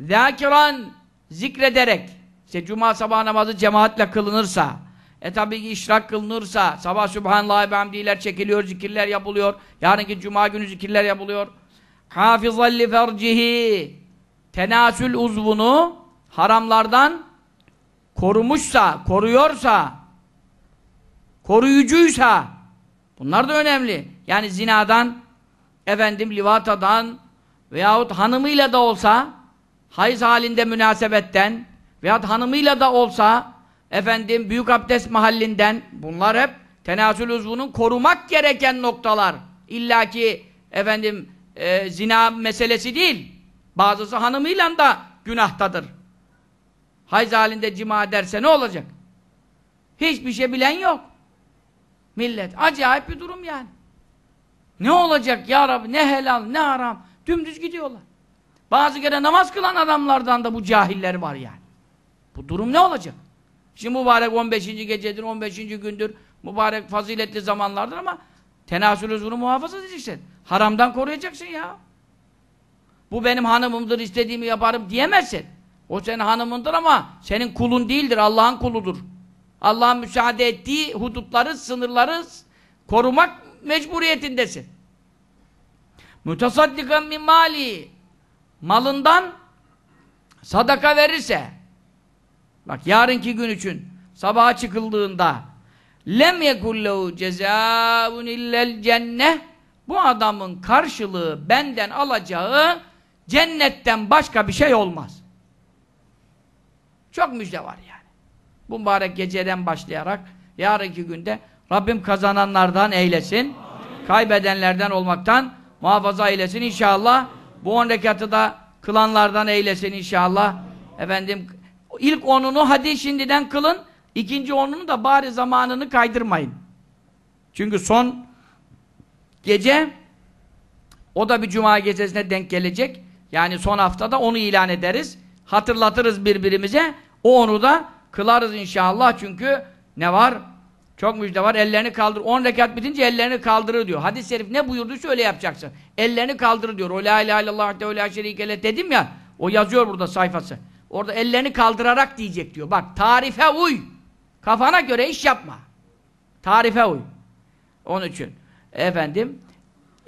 zakiran zikrederek, işte cuma sabah namazı cemaatle kılınırsa, e tabi ki işrak kılınırsa, sabah Subhanallah ve hamdiler çekiliyor, zikirler yapılıyor, yarınki cuma günü zikirler yapılıyor, hafizan li fercihi tenasül uzvunu haramlardan korumuşsa, koruyorsa koruyucuysa bunlar da önemli. Yani zinadan efendim livatadan veyahut hanımıyla da olsa hayız halinde münasebetten veyahut hanımıyla da olsa efendim büyük abdest mahallinden bunlar hep tenasül uzvunun korumak gereken noktalar. İlla ki efendim e, zina meselesi değil. Bazısı hanımıyla da günahtadır. Hayz halinde cima derse ne olacak? Hiçbir şey bilen yok. Millet. Acayip bir durum yani. Ne olacak ya Rabbi? Ne helal, ne haram. Dümdüz gidiyorlar. Bazı kere namaz kılan adamlardan da bu cahiller var yani. Bu durum ne olacak? Şimdi mübarek 15. gecedir, 15. gündür mübarek faziletli zamanlardır ama Tenasül huzuru muhafaza edeceksin. Haramdan koruyacaksın ya. Bu benim hanımımdır, istediğimi yaparım diyemezsin. O senin hanımındır ama senin kulun değildir, Allah'ın kuludur. Allah'ın müsaade ettiği hudutları, sınırları korumak mecburiyetindesin. Mütesaddikan min mali malından sadaka verirse bak yarınki gün için sabaha çıkıldığında lem yekullehu cezaun illel cenneh bu adamın karşılığı benden alacağı cennetten başka bir şey olmaz. Çok müjde var yani. Bu mübarek geceden başlayarak yarınki günde Rabbim kazananlardan eylesin. Kaybedenlerden olmaktan muhafaza eylesin inşallah. Bu on rekatı da kılanlardan eylesin inşallah. Efendim ilk onunu hadi şimdiden kılın. İkinci onun da bari zamanını kaydırmayın. Çünkü son gece o da bir cuma gecesine denk gelecek. Yani son haftada onu ilan ederiz. Hatırlatırız birbirimize. O onu da kılarız inşallah. Çünkü ne var? Çok müjde var. Ellerini kaldır. 10 rekat bitince ellerini kaldırır diyor. Hadis-i şerif ne buyurdu? Şöyle yapacaksın. Ellerini kaldırır diyor. O la ilahe illallah ve la şerikele dedim ya. O yazıyor burada sayfası. Orada ellerini kaldırarak diyecek diyor. Bak tarife uy. Kafana göre iş yapma. Tarife uy. Onun için efendim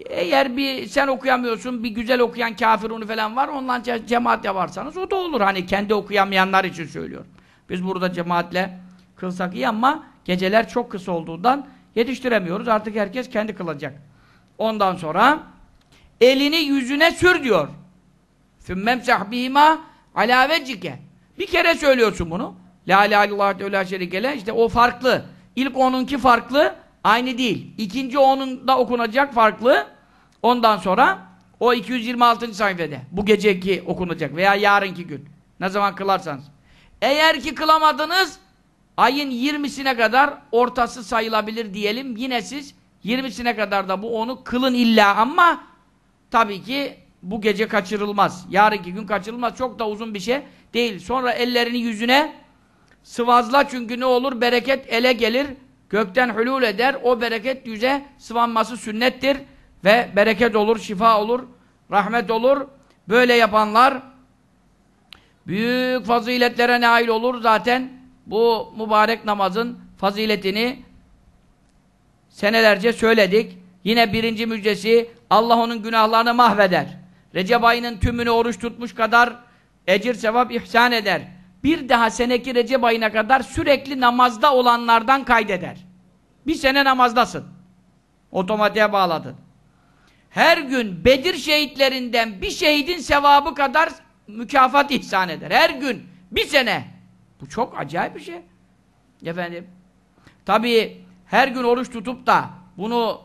eğer bir sen okuyamıyorsun, bir güzel okuyan kafir onu falan var, ondan cemaat yaparsanız o da olur. Hani kendi okuyamayanlar için söylüyorum. Biz burada cemaatle kılsak iyi ama geceler çok kısa olduğundan yetiştiremiyoruz. Artık herkes kendi kılacak. Ondan sonra elini yüzüne sür diyor. Sümmemsah bihima alâvecike. Bir kere söylüyorsun bunu. La ilahe illallah de la şerikele işte o farklı. İlk onunki farklı, aynı değil. İkinci onun da okunacak farklı. Ondan sonra o 226. sayfede bu geceki okunacak veya yarınki gün. Ne zaman kılarsanız. Eğer ki kılamadınız ayın 20'sine kadar ortası sayılabilir diyelim. Yine siz 20'sine kadar da bu onu kılın illa ama tabii ki bu gece kaçırılmaz. Yarınki gün kaçırılmaz. Çok da uzun bir şey değil. Sonra ellerini yüzüne Sıvazla çünkü ne olur? Bereket ele gelir, gökten hülül eder. O bereket yüze sıvanması sünnettir. Ve bereket olur, şifa olur, rahmet olur. Böyle yapanlar büyük faziletlere nail olur. Zaten bu mübarek namazın faziletini senelerce söyledik. Yine birinci müjdesi Allah onun günahlarını mahveder. Recep ayının tümünü oruç tutmuş kadar ecir sevap ihsan eder bir daha seneki Recep ayına kadar sürekli namazda olanlardan kaydeder. Bir sene namazdasın. Otomatiğe bağladın. Her gün Bedir şehitlerinden bir şehidin sevabı kadar mükafat ihsan eder. Her gün. Bir sene. Bu çok acayip bir şey. Efendim. Tabii her gün oruç tutup da bunu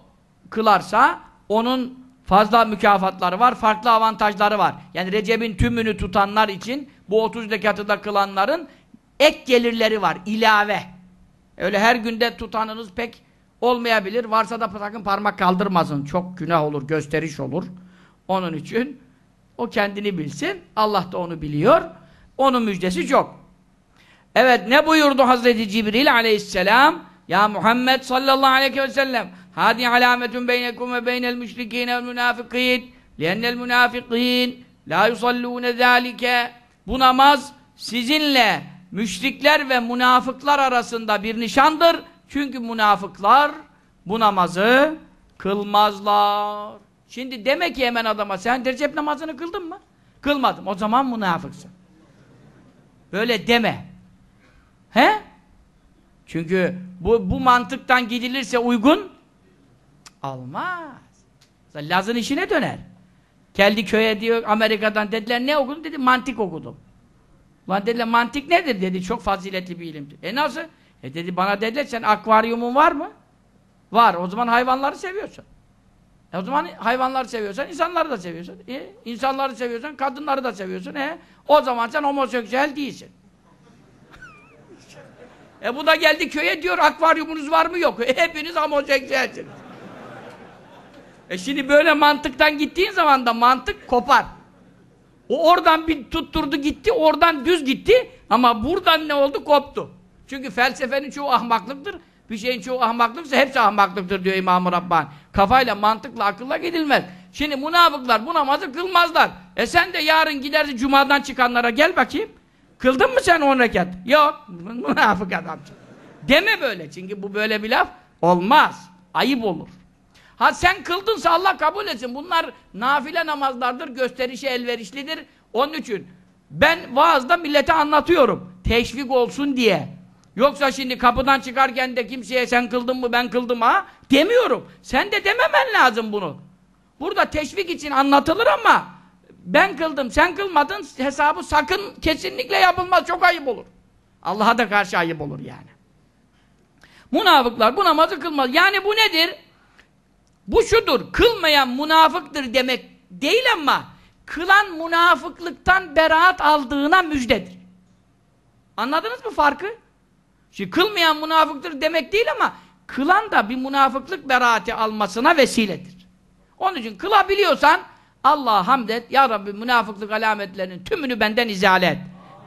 kılarsa onun fazla mükafatları var, farklı avantajları var. Yani Recep'in tümünü tutanlar için bu 30 rekatı da kılanların ek gelirleri var, ilave. Öyle her günde tutanınız pek olmayabilir. Varsa da sakın parmak kaldırmasın. Çok günah olur, gösteriş olur. Onun için o kendini bilsin. Allah da onu biliyor. Onun müjdesi çok. Evet ne buyurdu Hazreti Cibril aleyhisselam? Ya Muhammed sallallahu aleyhi ve sellem Hadi alametun beynekum ve beynel müşrikine ve münafikin Lennel münafikin La yusallune zâlike bu namaz sizinle müşrikler ve münafıklar arasında bir nişandır. Çünkü münafıklar bu namazı kılmazlar. Şimdi demek ki hemen adama sen Recep namazını kıldın mı? Kılmadım. O zaman münafıksın. Böyle deme. He? Çünkü bu, bu mantıktan gidilirse uygun almaz. Laz'ın işine döner. Geldi köye diyor Amerika'dan dediler ne okudun dedi mantık okudum. Lan dediler mantık nedir dedi çok faziletli bir ilimdir. E nasıl? E dedi bana dediler sen akvaryumun var mı? Var. O zaman hayvanları seviyorsun. E o zaman hayvanları seviyorsan insanları da seviyorsun. E insanları seviyorsan kadınları da seviyorsun. E o zaman sen homoseksüel değilsin. (laughs) e bu da geldi köye diyor akvaryumunuz var mı yok. E, hepiniz homoseksüelsiniz. E şimdi böyle mantıktan gittiğin zaman da mantık kopar. O oradan bir tutturdu gitti, oradan düz gitti ama buradan ne oldu koptu. Çünkü felsefenin çoğu ahmaklıktır. Bir şeyin çoğu ahmaklıksa hepsi ahmaklıktır diyor İmam-ı Rabbani. Kafayla, mantıkla, akılla gidilmez. Şimdi münafıklar bu namazı kılmazlar. E sen de yarın gidersin cumadan çıkanlara gel bakayım. Kıldın mı sen on rekat? Yok. Münafık adam. Deme böyle. Çünkü bu böyle bir laf olmaz. Ayıp olur. Ha sen kıldınsa Allah kabul etsin. Bunlar nafile namazlardır, gösterişe elverişlidir. Onun için ben vaazda millete anlatıyorum. Teşvik olsun diye. Yoksa şimdi kapıdan çıkarken de kimseye sen kıldın mı ben kıldım ha demiyorum. Sen de dememen lazım bunu. Burada teşvik için anlatılır ama ben kıldım sen kılmadın hesabı sakın kesinlikle yapılmaz çok ayıp olur. Allah'a da karşı ayıp olur yani. Münafıklar bu namazı kılmaz. Yani bu nedir? Bu şudur, kılmayan münafıktır demek değil ama kılan münafıklıktan beraat aldığına müjdedir. Anladınız mı farkı? Şimdi kılmayan münafıktır demek değil ama kılan da bir münafıklık beraati almasına vesiledir. Onun için kılabiliyorsan Allah'a hamd et. Ya Rabbi münafıklık alametlerinin tümünü benden izale et.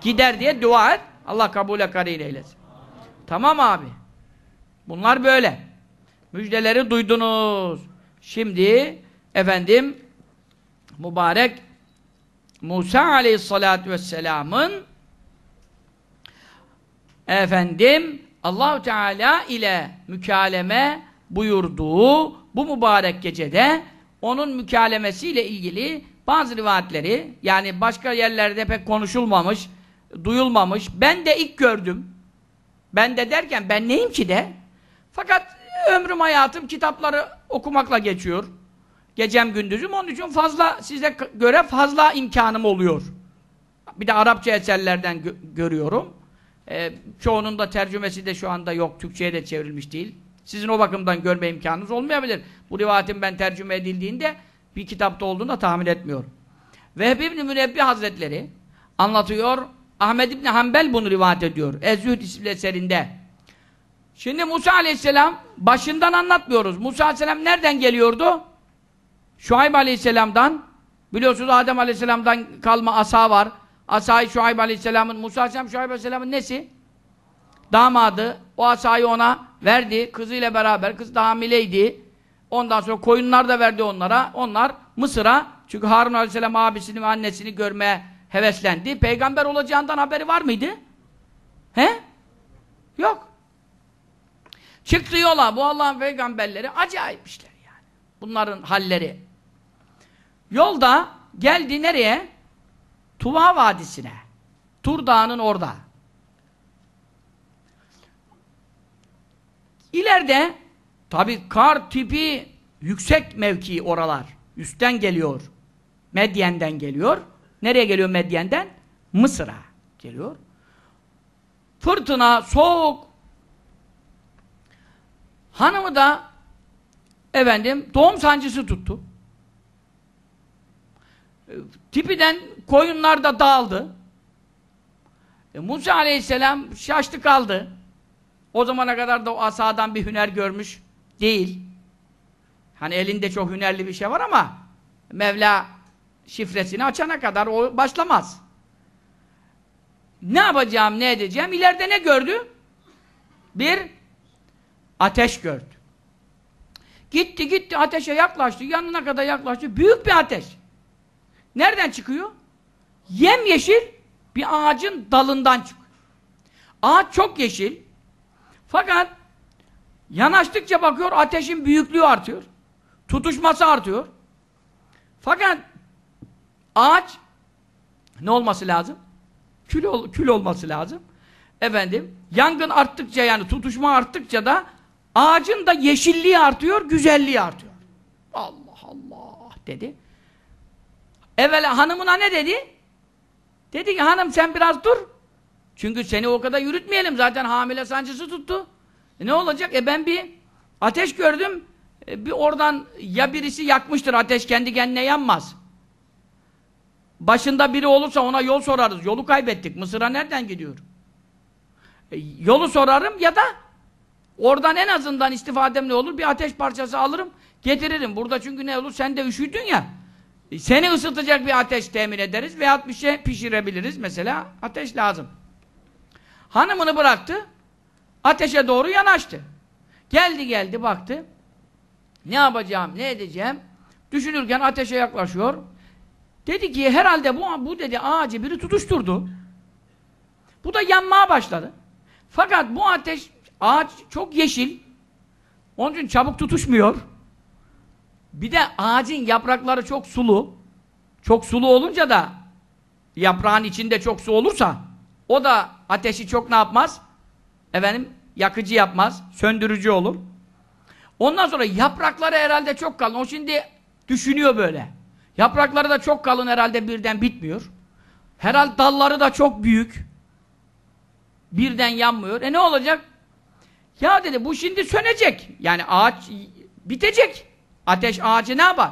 Gider diye dua et. Allah kabule karin eylesin. Tamam abi. Bunlar böyle. Müjdeleri duydunuz. Şimdi efendim mübarek Musa aleyhissalatü vesselamın efendim Allahu Teala ile mükaleme buyurduğu bu mübarek gecede onun mükalemesiyle ilgili bazı rivayetleri yani başka yerlerde pek konuşulmamış, duyulmamış. Ben de ilk gördüm. Ben de derken ben neyim ki de? Fakat ömrüm hayatım kitapları okumakla geçiyor. Gecem gündüzüm onun için fazla size göre fazla imkanım oluyor. Bir de Arapça eserlerden gö görüyorum. Ee, çoğunun da tercümesi de şu anda yok. Türkçe'ye de çevrilmiş değil. Sizin o bakımdan görme imkanınız olmayabilir. Bu rivayetin ben tercüme edildiğinde bir kitapta olduğunu tahmin etmiyorum. Vehbi İbni Münebbi Hazretleri anlatıyor. Ahmed ibn Hanbel bunu rivayet ediyor. Ezzühd isimli eserinde. Şimdi Musa aleyhisselam başından anlatmıyoruz. Musa aleyhisselam nereden geliyordu? Şuayb aleyhisselamdan. Biliyorsunuz Adem aleyhisselamdan kalma asa var. Asayı Şuayb aleyhisselamın, Musa aleyhisselam Şuayb aleyhisselamın nesi? Damadı. O asayı ona verdi. Kızıyla beraber. Kız da hamileydi. Ondan sonra koyunlar da verdi onlara. Onlar Mısır'a çünkü Harun aleyhisselam abisini ve annesini görmeye heveslendi. Peygamber olacağından haberi var mıydı? He? Yok. Çıktı yola bu Allah'ın peygamberleri acayip işler yani. Bunların halleri. Yolda geldi nereye? Tuva Vadisi'ne. Tur Dağı'nın orada. İleride tabi kar tipi yüksek mevki oralar. Üstten geliyor. Medyen'den geliyor. Nereye geliyor Medyen'den? Mısır'a geliyor. Fırtına, soğuk, Hanımı da efendim doğum sancısı tuttu. Ee, tipiden koyunlar da dağıldı. E, Musa aleyhisselam şaştı kaldı. O zamana kadar da o asadan bir hüner görmüş değil. Hani elinde çok hünerli bir şey var ama Mevla şifresini açana kadar o başlamaz. Ne yapacağım, ne edeceğim? İleride ne gördü? Bir ateş gördü. Gitti gitti ateşe yaklaştı. Yanına kadar yaklaştı. Büyük bir ateş. Nereden çıkıyor? Yemyeşil bir ağacın dalından çıkıyor. Ağaç çok yeşil. Fakat yanaştıkça bakıyor ateşin büyüklüğü artıyor. Tutuşması artıyor. Fakat ağaç ne olması lazım? Kül, ol, kül olması lazım. Efendim, yangın arttıkça yani tutuşma arttıkça da Ağacın da yeşilliği artıyor, güzelliği artıyor. Allah Allah dedi. Evvela hanımına ne dedi? Dedi ki hanım sen biraz dur. Çünkü seni o kadar yürütmeyelim. Zaten hamile sancısı tuttu. E ne olacak? E ben bir ateş gördüm. E bir oradan ya birisi yakmıştır. Ateş kendi kendine yanmaz. Başında biri olursa ona yol sorarız. Yolu kaybettik. Mısır'a nereden gidiyor? E, yolu sorarım ya da Oradan en azından istifadem ne olur? Bir ateş parçası alırım, getiririm. Burada çünkü ne olur? Sen de üşüdün ya. E, seni ısıtacak bir ateş temin ederiz veyahut bir şey pişirebiliriz. Mesela ateş lazım. Hanımını bıraktı, ateşe doğru yanaştı. Geldi geldi baktı. Ne yapacağım, ne edeceğim? Düşünürken ateşe yaklaşıyor. Dedi ki herhalde bu, bu dedi ağacı biri tutuşturdu. Bu da yanmaya başladı. Fakat bu ateş Ağaç çok yeşil. Onun için çabuk tutuşmuyor. Bir de ağacın yaprakları çok sulu. Çok sulu olunca da yaprağın içinde çok su olursa o da ateşi çok ne yapmaz? Efendim yakıcı yapmaz. Söndürücü olur. Ondan sonra yaprakları herhalde çok kalın. O şimdi düşünüyor böyle. Yaprakları da çok kalın herhalde birden bitmiyor. Herhalde dalları da çok büyük. Birden yanmıyor. E ne olacak? Ya dedi bu şimdi sönecek. Yani ağaç bitecek. Ateş ağacı ne yapar?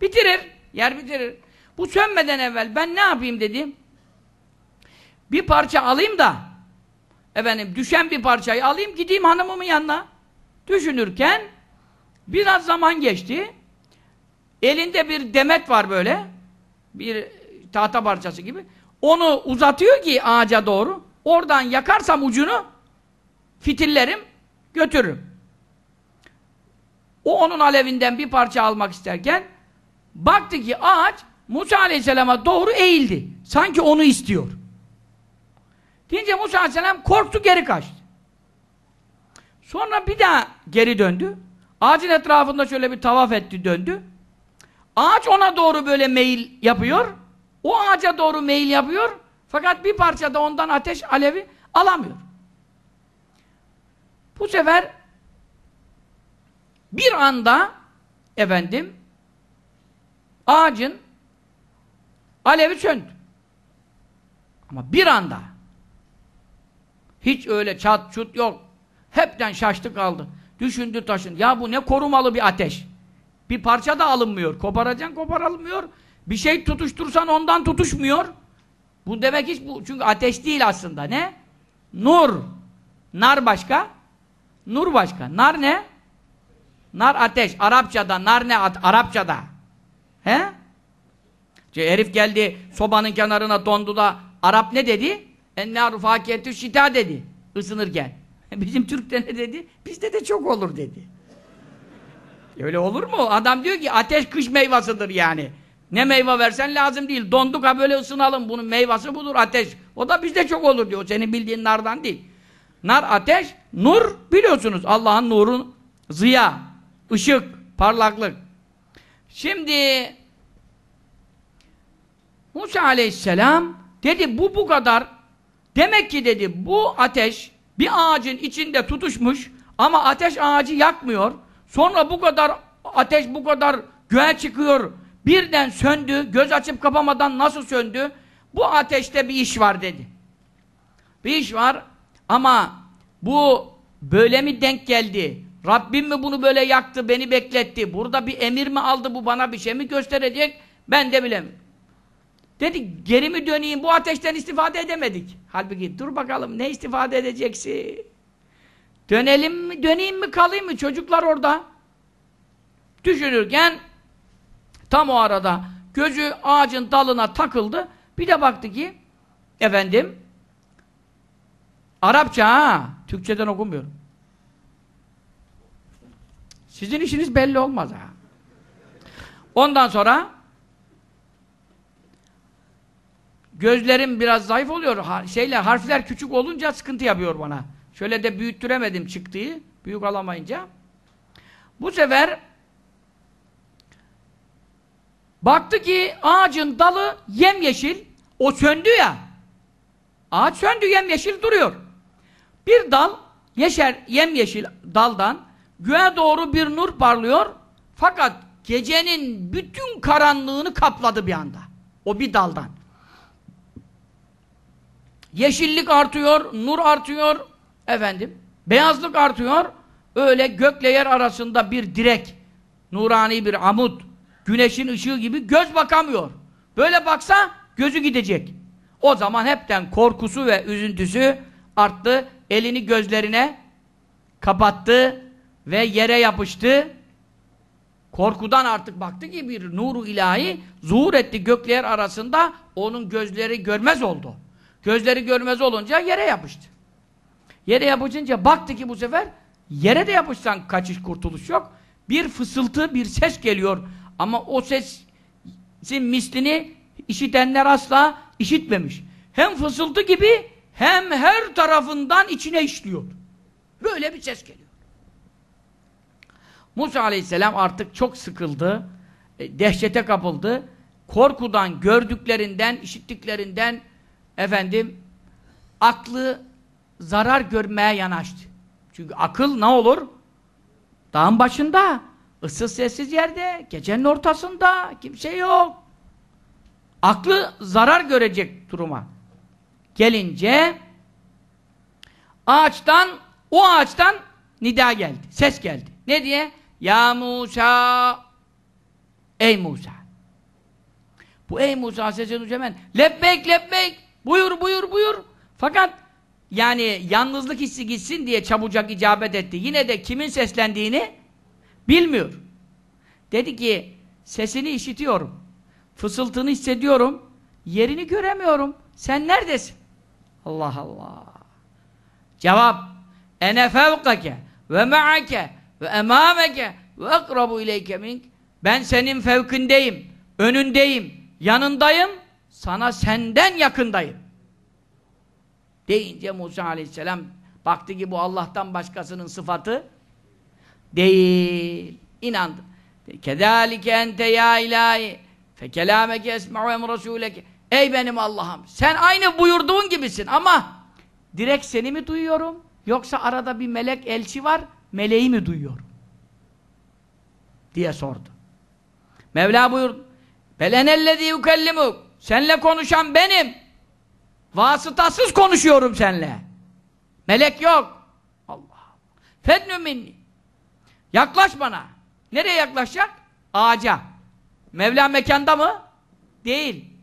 Bitirir. Yer bitirir. Bu sönmeden evvel ben ne yapayım dedim Bir parça alayım da efendim düşen bir parçayı alayım gideyim hanımımın yanına. Düşünürken biraz zaman geçti. Elinde bir demet var böyle. Bir tahta parçası gibi. Onu uzatıyor ki ağaca doğru. Oradan yakarsam ucunu fitillerim, götürürüm. O onun alevinden bir parça almak isterken baktı ki ağaç Musa Aleyhisselam'a doğru eğildi. Sanki onu istiyor. Deyince Musa Aleyhisselam korktu geri kaçtı. Sonra bir daha geri döndü. Ağacın etrafında şöyle bir tavaf etti döndü. Ağaç ona doğru böyle meyil yapıyor. O ağaca doğru meyil yapıyor. Fakat bir parça da ondan ateş alevi alamıyor. Bu sefer bir anda efendim ağacın alevi söndü. Ama bir anda hiç öyle çat çut yok. Hepten şaştı kaldı. Düşündü taşın. Ya bu ne korumalı bir ateş. Bir parça da alınmıyor. Koparacaksın koparalmıyor. Bir şey tutuştursan ondan tutuşmuyor. Bu demek hiç bu. Çünkü ateş değil aslında. Ne? Nur. Nar başka. Nur başka. Nar ne? Nar ateş. Arapçada nar ne? At Arapçada. He? İşte herif geldi sobanın kenarına dondu da Arap ne dedi? Ennaru fakiyetü şita dedi. Isınırken. (laughs) Bizim Türk'te ne dedi? Bizde de çok olur dedi. Öyle olur mu? Adam diyor ki ateş kış meyvasıdır yani. Ne meyve versen lazım değil. Donduk ha böyle ısınalım. Bunun meyvası budur ateş. O da bizde çok olur diyor. Senin bildiğin nardan değil. Nar ateş, nur biliyorsunuz Allah'ın nuru ziya, ışık, parlaklık. Şimdi Musa aleyhisselam dedi bu bu kadar demek ki dedi bu ateş bir ağacın içinde tutuşmuş ama ateş ağacı yakmıyor. Sonra bu kadar ateş bu kadar göğe çıkıyor. Birden söndü. Göz açıp kapamadan nasıl söndü? Bu ateşte bir iş var dedi. Bir iş var. Ama bu böyle mi denk geldi? Rabbim mi bunu böyle yaktı, beni bekletti? Burada bir emir mi aldı, bu bana bir şey mi gösterecek? Ben de bilemiyorum. Dedi geri mi döneyim bu ateşten istifade edemedik. Halbuki dur bakalım ne istifade edeceksin? Dönelim mi, döneyim mi kalayım mı çocuklar orada? Düşünürken tam o arada gözü ağacın dalına takıldı. Bir de baktı ki efendim Arapça ha. Türkçeden okumuyorum. Sizin işiniz belli olmaz ha. Ondan sonra gözlerim biraz zayıf oluyor. Ha, şeyler, harfler küçük olunca sıkıntı yapıyor bana. Şöyle de büyüttüremedim çıktığı. Büyük alamayınca. Bu sefer baktı ki ağacın dalı yemyeşil. O söndü ya. Ağaç söndü yemyeşil duruyor. Bir dal, yeşer, yemyeşil daldan göğe doğru bir nur parlıyor. Fakat gecenin bütün karanlığını kapladı bir anda. O bir daldan. Yeşillik artıyor, nur artıyor, efendim, beyazlık artıyor. Öyle gökle yer arasında bir direk, nurani bir amut, güneşin ışığı gibi göz bakamıyor. Böyle baksa gözü gidecek. O zaman hepten korkusu ve üzüntüsü arttı elini gözlerine kapattı ve yere yapıştı. Korkudan artık baktı ki bir nuru ilahi zuhur etti gökler arasında onun gözleri görmez oldu. Gözleri görmez olunca yere yapıştı. Yere yapışınca baktı ki bu sefer yere de yapışsan kaçış kurtuluş yok. Bir fısıltı bir ses geliyor ama o sesin mislini işitenler asla işitmemiş. Hem fısıltı gibi hem her tarafından içine işliyordu. Böyle bir ses geliyor. Musa aleyhisselam artık çok sıkıldı, e, dehşete kapıldı. Korkudan, gördüklerinden, işittiklerinden efendim aklı zarar görmeye yanaştı. Çünkü akıl ne olur? Dağın başında, ıssız sessiz yerde, gecenin ortasında, kimse yok. Aklı zarar görecek duruma gelince ağaçtan o ağaçtan nida geldi. Ses geldi. Ne diye? Ya Musa Ey Musa Bu ey Musa sesi duyunca hemen lebbeyk lebbeyk buyur buyur buyur fakat yani yalnızlık hissi gitsin diye çabucak icabet etti. Yine de kimin seslendiğini bilmiyor. Dedi ki sesini işitiyorum. Fısıltını hissediyorum. Yerini göremiyorum. Sen neredesin? Allah Allah. Cevap ene fevkake ve ma'ake ve emameke ve akrabu ileyke mink ben senin fevkindeyim, önündeyim, yanındayım, sana senden yakındayım. Deyince Musa aleyhisselam baktı ki bu Allah'tan başkasının sıfatı değil. İnandı. Kedalike ente ya ilahi fe kelameke esma'u em rasuleke Ey benim Allah'ım sen aynı buyurduğun gibisin ama direkt seni mi duyuyorum yoksa arada bir melek elçi var meleği mi duyuyorum? diye sordu. Mevla buyurdu. Belenellezi yukellimuk. Senle konuşan benim. Vasıtasız konuşuyorum senle. Melek yok. Allah Allah. Fednü minni. Yaklaş bana. Nereye yaklaşacak? Ağaca. Mevla mekanda mı? Değil.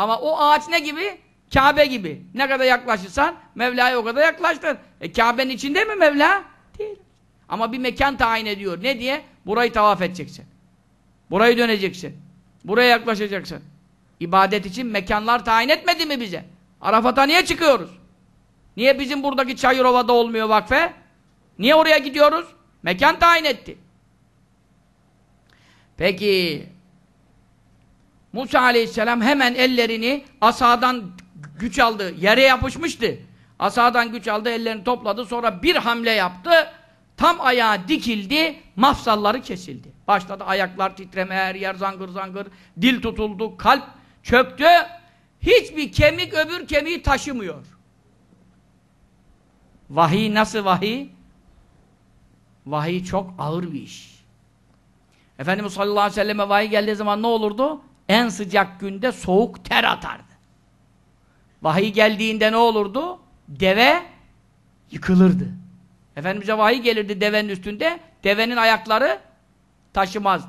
Ama o ağaç ne gibi? Kabe gibi. Ne kadar yaklaşırsan Mevla'ya o kadar yaklaştın. E Kabe'nin içinde mi Mevla? Değil. Ama bir mekan tayin ediyor. Ne diye? Burayı tavaf edeceksin. Burayı döneceksin. Buraya yaklaşacaksın. İbadet için mekanlar tayin etmedi mi bize? Arafat'a niye çıkıyoruz? Niye bizim buradaki Çayırova'da olmuyor vakfe? Niye oraya gidiyoruz? Mekan tayin etti. Peki Musa aleyhisselam hemen ellerini asadan güç aldı. Yere yapışmıştı. Asadan güç aldı, ellerini topladı. Sonra bir hamle yaptı. Tam ayağa dikildi, mafsalları kesildi. Başladı ayaklar titreme, her yer zangır zangır, dil tutuldu, kalp çöktü. Hiçbir kemik öbür kemiği taşımıyor. Vahiy nasıl vahiy? Vahiy çok ağır bir iş. Efendimiz sallallahu aleyhi ve selleme vahiy geldiği zaman ne olurdu? En sıcak günde soğuk ter atardı. Vahiy geldiğinde ne olurdu? Deve yıkılırdı. Efendimiz'e vahiy gelirdi devenin üstünde, devenin ayakları taşımaz.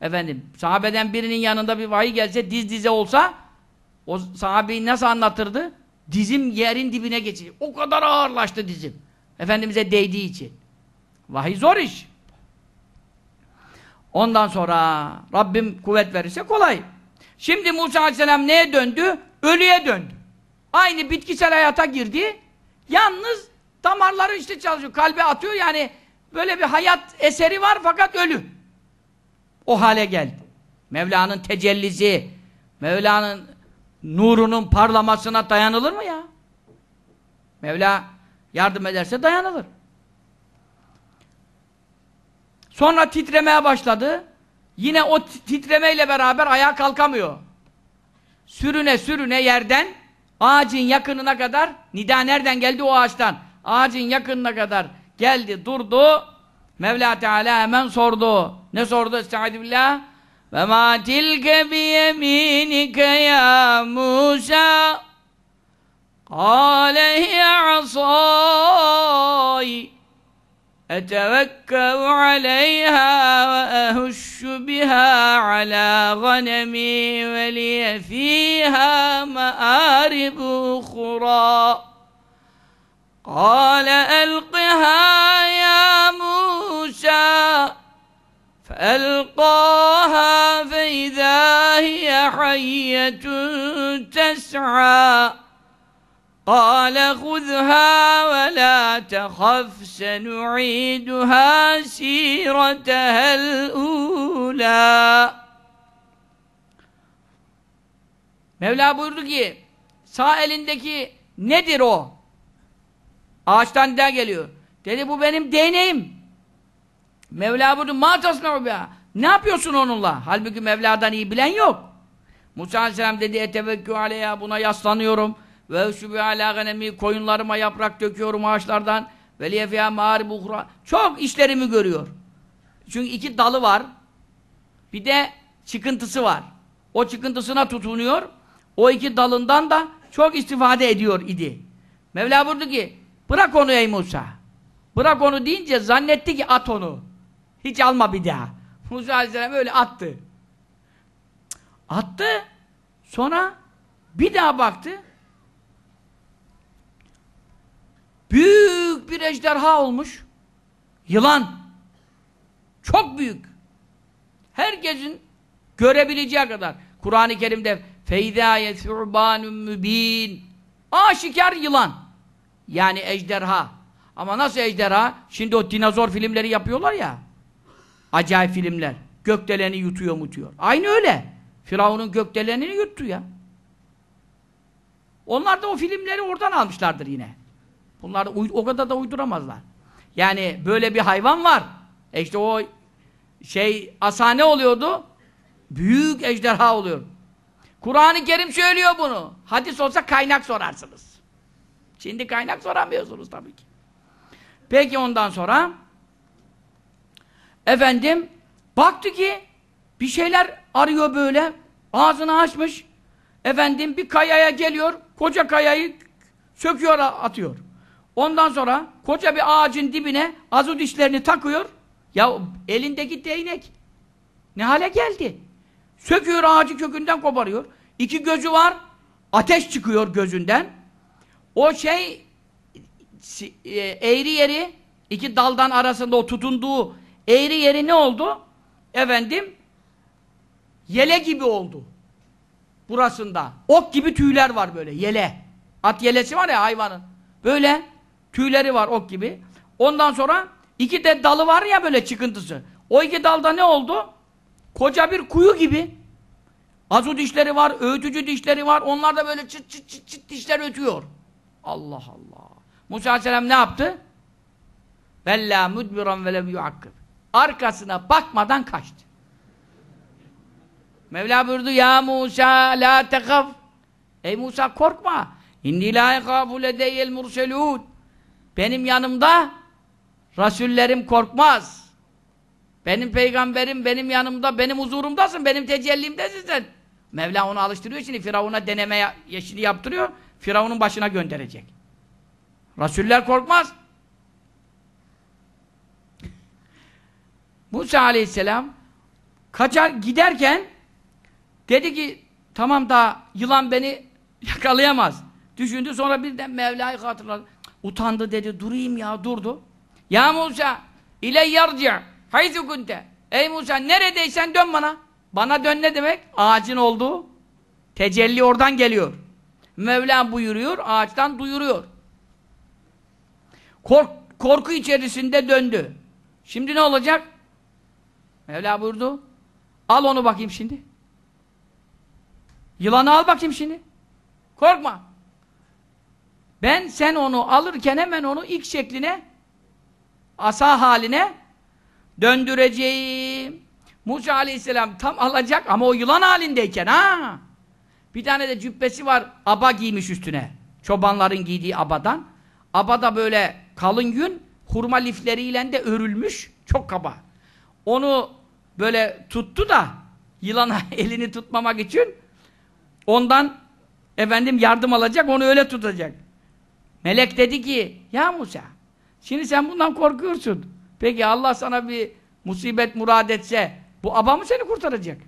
Efendim, sahabeden birinin yanında bir vahiy gelse, diz dize olsa, o sahabeyi nasıl anlatırdı? Dizim yerin dibine geçecek. O kadar ağırlaştı dizim. Efendimiz'e değdiği için. Vahiy zor iş. Ondan sonra Rabbim kuvvet verirse kolay. Şimdi Musa Aleyhisselam neye döndü? Ölüye döndü. Aynı bitkisel hayata girdi. Yalnız damarları işte çalışıyor. Kalbe atıyor yani böyle bir hayat eseri var fakat ölü. O hale geldi. Mevla'nın tecellisi, Mevla'nın nurunun parlamasına dayanılır mı ya? Mevla yardım ederse dayanılır. Sonra titremeye başladı. Yine o titremeyle beraber ayağa kalkamıyor. Sürüne sürüne yerden ağacın yakınına kadar nida nereden geldi o ağaçtan? Ağacın yakınına kadar geldi, durdu. Mevla Teala hemen sordu. Ne sordu? Estağfirullah. Ve ma tilke biyeminike ya Musa. Kale hiye أتوكل عليها وأهش بها على غنمي ولي فيها مآرب أخرى قال ألقها يا موسى فألقاها فإذا هي حية تسعى قال خذها ولا تخف سنعيدها سيرتها الأولى Mevla buyurdu ki sağ elindeki nedir o? Ağaçtan der geliyor. Dedi bu benim değneğim. Mevla buyurdu ma tasnavbiha. Ne yapıyorsun onunla? Halbuki Mevla'dan iyi bilen yok. Musa Aleyhisselam dedi etevekkü aleyha buna yaslanıyorum. Ve üsübü alâ gânemi koyunlarıma yaprak döküyorum ağaçlardan. Ve liyefiyâ mâri buhra. Çok işlerimi görüyor. Çünkü iki dalı var. Bir de çıkıntısı var. O çıkıntısına tutunuyor. O iki dalından da çok istifade ediyor idi. Mevla buyurdu ki bırak onu ey Musa. Bırak onu deyince zannetti ki at onu. Hiç alma bir daha. (laughs) Musa Aleyhisselam öyle attı. Attı. Sonra bir daha baktı. Büyük bir ejderha olmuş. Yılan. Çok büyük. Herkesin görebileceği kadar. Kur'an-ı Kerim'de feyzâ yes'urbanun mübin aşikar yılan. Yani ejderha. Ama nasıl ejderha? Şimdi o dinozor filmleri yapıyorlar ya. Acayip filmler. Gökdeleni yutuyor mutuyor. Aynı öyle. Firavun'un gökdelenini yuttu ya. Onlar da o filmleri oradan almışlardır yine. Bunlar da o kadar da uyduramazlar. Yani böyle bir hayvan var. E işte o şey asane oluyordu. Büyük ejderha oluyor. Kur'an-ı Kerim söylüyor bunu. Hadis olsa kaynak sorarsınız. Şimdi kaynak soramıyorsunuz tabii ki. Peki ondan sonra efendim baktı ki bir şeyler arıyor böyle. Ağzını açmış. Efendim bir kayaya geliyor. Koca kayayı söküyor atıyor. Ondan sonra koca bir ağacın dibine azud dişlerini takıyor. Ya elindeki değnek ne hale geldi? Söküyor ağacı kökünden koparıyor. İki gözü var. Ateş çıkıyor gözünden. O şey e, eğri yeri iki daldan arasında o tutunduğu eğri yeri ne oldu? Efendim yele gibi oldu. Burasında. Ok gibi tüyler var böyle yele. At yelesi var ya hayvanın. Böyle Tüyleri var ok gibi. Ondan sonra iki de dalı var ya böyle çıkıntısı. O iki dalda ne oldu? Koca bir kuyu gibi. Azu dişleri var, öğütücü dişleri var. Onlar da böyle çıt çıt çıt çıt dişler ötüyor. Allah Allah. Musa Aleyhisselam ne yaptı? Bella mudbiran ve lem yuakkib. Arkasına bakmadan kaçtı. Mevla buyurdu ya Musa la tekaf. Ey Musa korkma. İnni la yekafu ledeyel murselun. Benim yanımda Rasullerim korkmaz. Benim peygamberim benim yanımda, benim huzurumdasın, benim tecellimdesin sen. Mevla onu alıştırıyor şimdi, Firavun'a deneme yeşili yaptırıyor, Firavun'un başına gönderecek. Rasuller korkmaz. Musa aleyhisselam kaçar giderken dedi ki tamam daha yılan beni yakalayamaz. Düşündü sonra birden Mevla'yı hatırladı. Utandı dedi, durayım ya, durdu. Ya Musa, ile yarci, Haydi günde Ey Musa, neredeysen dön bana. Bana dön ne demek? Ağacın oldu tecelli oradan geliyor. Mevla buyuruyor, ağaçtan duyuruyor. Kork, korku içerisinde döndü. Şimdi ne olacak? Mevla buyurdu. Al onu bakayım şimdi. Yılanı al bakayım şimdi. Korkma. Ben sen onu alırken hemen onu ilk şekline asa haline döndüreceğim. Musa aleyhisselam tam alacak ama o yılan halindeyken ha. Bir tane de cübbesi var. Aba giymiş üstüne. Çobanların giydiği abadan. Abada böyle kalın gün hurma lifleriyle de örülmüş. Çok kaba. Onu böyle tuttu da yılana (laughs) elini tutmamak için ondan efendim yardım alacak onu öyle tutacak. Melek dedi ki, ya Musa, şimdi sen bundan korkuyorsun. Peki Allah sana bir musibet murad etse, bu aba mı seni kurtaracak?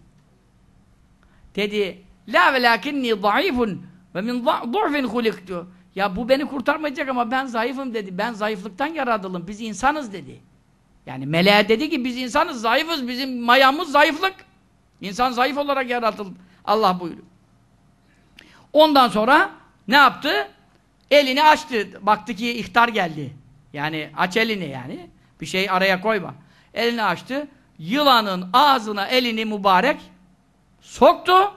Dedi, la ve lakinni zayıfun ve min du'fin huliktu. Ya bu beni kurtarmayacak ama ben zayıfım dedi. Ben zayıflıktan yaratıldım. Biz insanız dedi. Yani meleğe dedi ki biz insanız, zayıfız. Bizim mayamız zayıflık. İnsan zayıf olarak yaratıldı. Allah buyuruyor. Ondan sonra ne yaptı? Elini açtı. Baktı ki ihtar geldi. Yani aç elini yani. Bir şey araya koyma. Elini açtı. Yılanın ağzına elini mübarek soktu.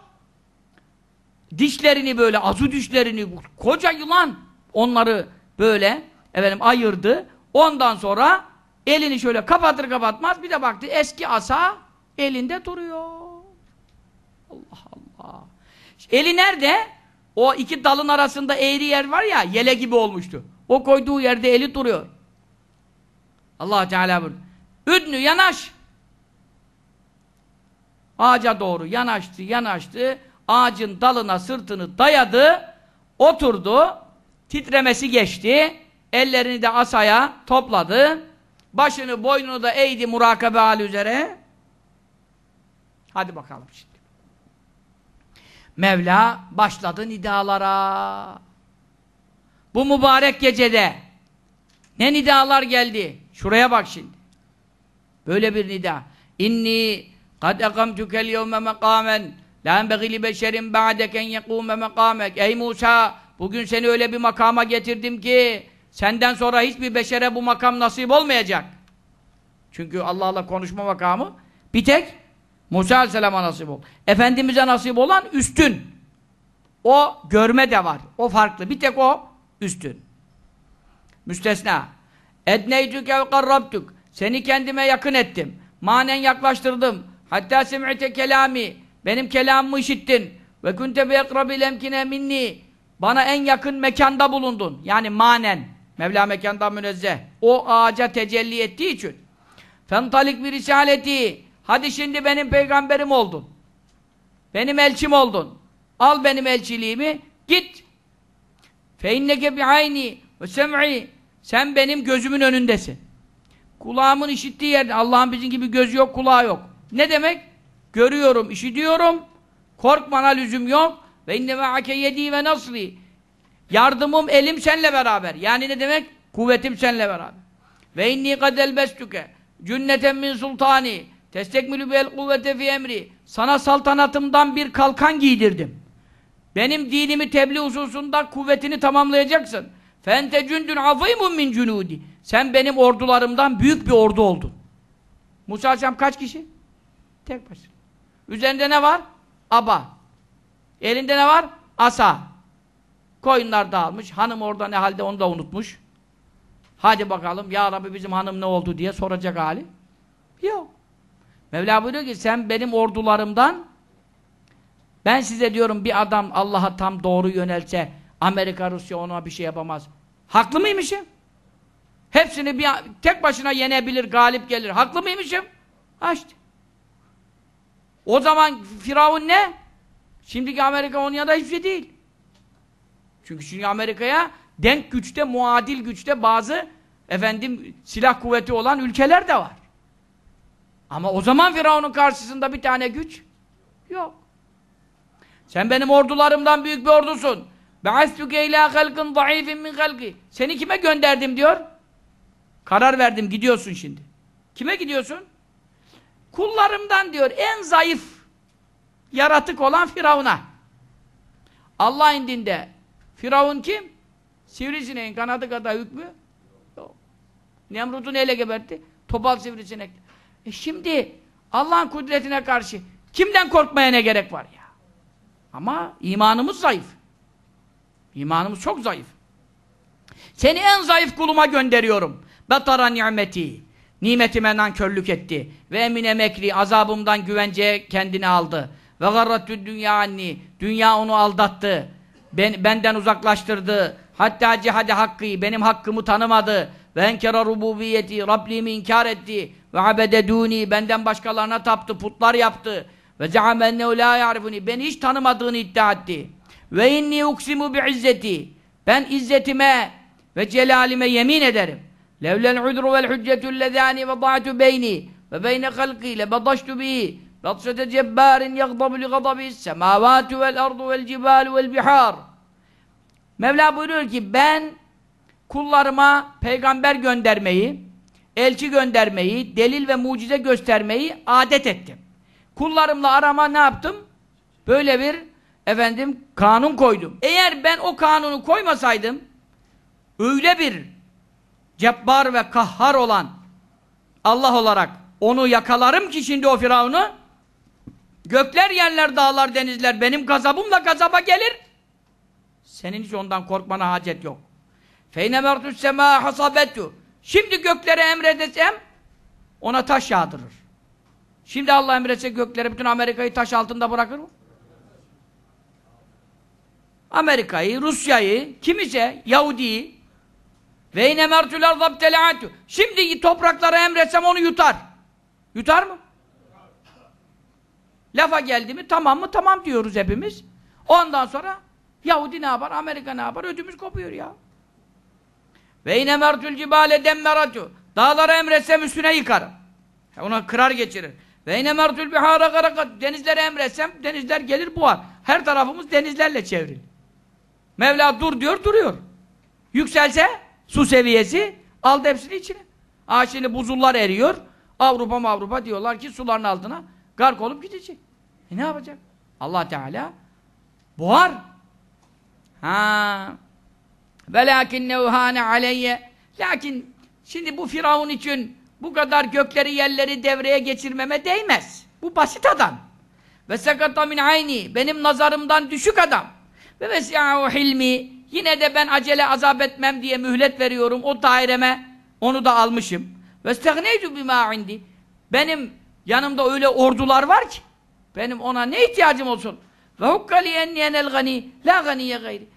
Dişlerini böyle, azu dişlerini, koca yılan onları böyle efendim ayırdı. Ondan sonra elini şöyle kapatır kapatmaz bir de baktı eski asa elinde duruyor. Allah Allah. Eli nerede? O iki dalın arasında eğri yer var ya, yele gibi olmuştu. O koyduğu yerde eli duruyor. allah Teala buyurdu. Üdnü yanaş. Ağaca doğru yanaştı, yanaştı. Ağacın dalına sırtını dayadı. Oturdu. Titremesi geçti. Ellerini de asaya topladı. Başını boynunu da eğdi murakabe hali üzere. Hadi bakalım şimdi. Mevla başladı nidalara. Bu mübarek gecede ne nidalar geldi? Şuraya bak şimdi. Böyle bir nida. İnni kad ekamtukel yevme mekamen la enbeği li beşerin ba'deken yekûme mekamek. Ey Musa bugün seni öyle bir makama getirdim ki senden sonra hiçbir beşere bu makam nasip olmayacak. Çünkü Allah'la konuşma makamı bir tek Musa Aleyhisselam'a nasip ol. Efendimiz'e nasip olan üstün. O görme de var. O farklı. Bir tek o üstün. Müstesna. Edneytük ev karrabtük. Seni kendime yakın ettim. Manen yaklaştırdım. Hatta sem'ite kelami. Benim kelamımı işittin. Ve kunte bi ekrabil emkine minni. Bana en yakın mekanda bulundun. Yani manen. Mevla mekanda münezzeh. O ağaca tecelli ettiği için. Fentalik bir risaleti Hadi şimdi benim peygamberim oldun. Benim elçim oldun. Al benim elçiliğimi, git. Feinneke bi ayni ve Sen benim gözümün önündesin. Kulağımın işittiği yerde Allah'ın bizim gibi gözü yok, kulağı yok. Ne demek? Görüyorum, işitiyorum. Korkmana lüzum yok. Ve inne ma'ake yedi ve nasri. Yardımım elim senle beraber. Yani ne demek? Kuvvetim senle beraber. Ve inni kad elbestuke cünneten min sultani. Testekmülü bel kuvvete fi emri. Sana saltanatımdan bir kalkan giydirdim. Benim dinimi tebliğ hususunda kuvvetini tamamlayacaksın. Fente cündün azimun min cunudi. Sen benim ordularımdan büyük bir ordu oldun. Musa Aleyhisselam kaç kişi? Tek başına. Üzerinde ne var? Aba. Elinde ne var? Asa. Koyunlar dağılmış. Hanım orada ne halde onu da unutmuş. Hadi bakalım ya Rabbi bizim hanım ne oldu diye soracak hali. Yok. Mevla buyuruyor ki sen benim ordularımdan ben size diyorum bir adam Allah'a tam doğru yönelse Amerika, Rusya ona bir şey yapamaz. Haklı mıymışım? Hepsini bir tek başına yenebilir, galip gelir. Haklı mıymışım? Ha işte. O zaman Firavun ne? Şimdiki Amerika onun yanında hiçbir şey değil. Çünkü şimdi Amerika'ya denk güçte, muadil güçte bazı efendim silah kuvveti olan ülkeler de var. Ama o zaman Firavun'un karşısında bir tane güç yok. Sen benim ordularımdan büyük bir ordusun. Be'astüke ilâ halkın zayıfin min halki. Seni kime gönderdim diyor? Karar verdim gidiyorsun şimdi. Kime gidiyorsun? Kullarımdan diyor en zayıf yaratık olan Firavun'a. Allah indinde Firavun kim? Sivrisineğin kanadı kadar hükmü yok. Nemrut'u neyle gebertti? Topal sivrisinekle. E şimdi Allah'ın kudretine karşı kimden korkmaya ne gerek var ya? Ama imanımız zayıf. İmanımız çok zayıf. Seni en zayıf kuluma gönderiyorum. Betara nimeti. Nimetime nankörlük etti. Ve emine mekri. Azabımdan güvence kendini aldı. Ve garrattü dünya anni. Dünya onu aldattı. Ben, benden uzaklaştırdı. Hatta cihade hakkı. Benim hakkımı tanımadı ve enkara rububiyeti, Rabbimi inkar etti ve abededuni, benden başkalarına taptı, putlar yaptı ve zeamennehu la yarifuni, ben hiç tanımadığını iddia etti ve inni uksimu bi izzeti, ben izzetime ve celalime yemin ederim levlen udru vel hüccetü lezâni ve da'tu beyni ve beyne halkî lebadaştu bihi batşete cebbarin yagdabu li gadabis semâvâtu vel ardu vel cibâlu vel bihâr Mevla buyuruyor ki ben kullarıma peygamber göndermeyi, elçi göndermeyi, delil ve mucize göstermeyi adet ettim. Kullarımla arama ne yaptım? Böyle bir efendim kanun koydum. Eğer ben o kanunu koymasaydım öyle bir cebbar ve kahhar olan Allah olarak onu yakalarım ki şimdi o firavunu gökler yerler dağlar denizler benim gazabımla gazaba gelir senin hiç ondan korkmana hacet yok. Feyne mertü sema hasabetu. Şimdi göklere emredesem ona taş yağdırır. Şimdi Allah emretse göklere bütün Amerika'yı taş altında bırakır mı? Amerika'yı, Rusya'yı, kim ise Yahudi'yi ve yine mertül arzabteleatü şimdi topraklara emretsem onu yutar. Yutar mı? Lafa geldi mi tamam mı tamam diyoruz hepimiz. Ondan sonra Yahudi ne yapar, Amerika ne yapar ödümüz kopuyor ya. Ve yine mertül cibale demmeratu. dağlara emretsem üstüne yıkarım. Ona kırar geçirir. Ve yine mertül bihara garakat. Denizlere emretsem denizler gelir buhar. Her tarafımız denizlerle çevril. Mevla dur diyor duruyor. Yükselse su seviyesi al hepsini içine. Aa şimdi buzullar eriyor. Avrupa Avrupa diyorlar ki suların altına gark olup gidecek. E ne yapacak? Allah Teala buhar. Ha وَلَاكِنَّهُ هَانَ عَلَيَّ Lakin şimdi bu Firavun için bu kadar gökleri yerleri devreye geçirmeme değmez. Bu basit adam. Ve sekata min ayni benim nazarımdan düşük adam. Ve vesi'ahu hilmi yine de ben acele azap etmem diye mühlet veriyorum o daireme. Onu da almışım. Ve stegneytu bima indi. Benim yanımda öyle ordular var ki benim ona ne ihtiyacım olsun? Ve hukkali enniyenel gani la ganiye gayri.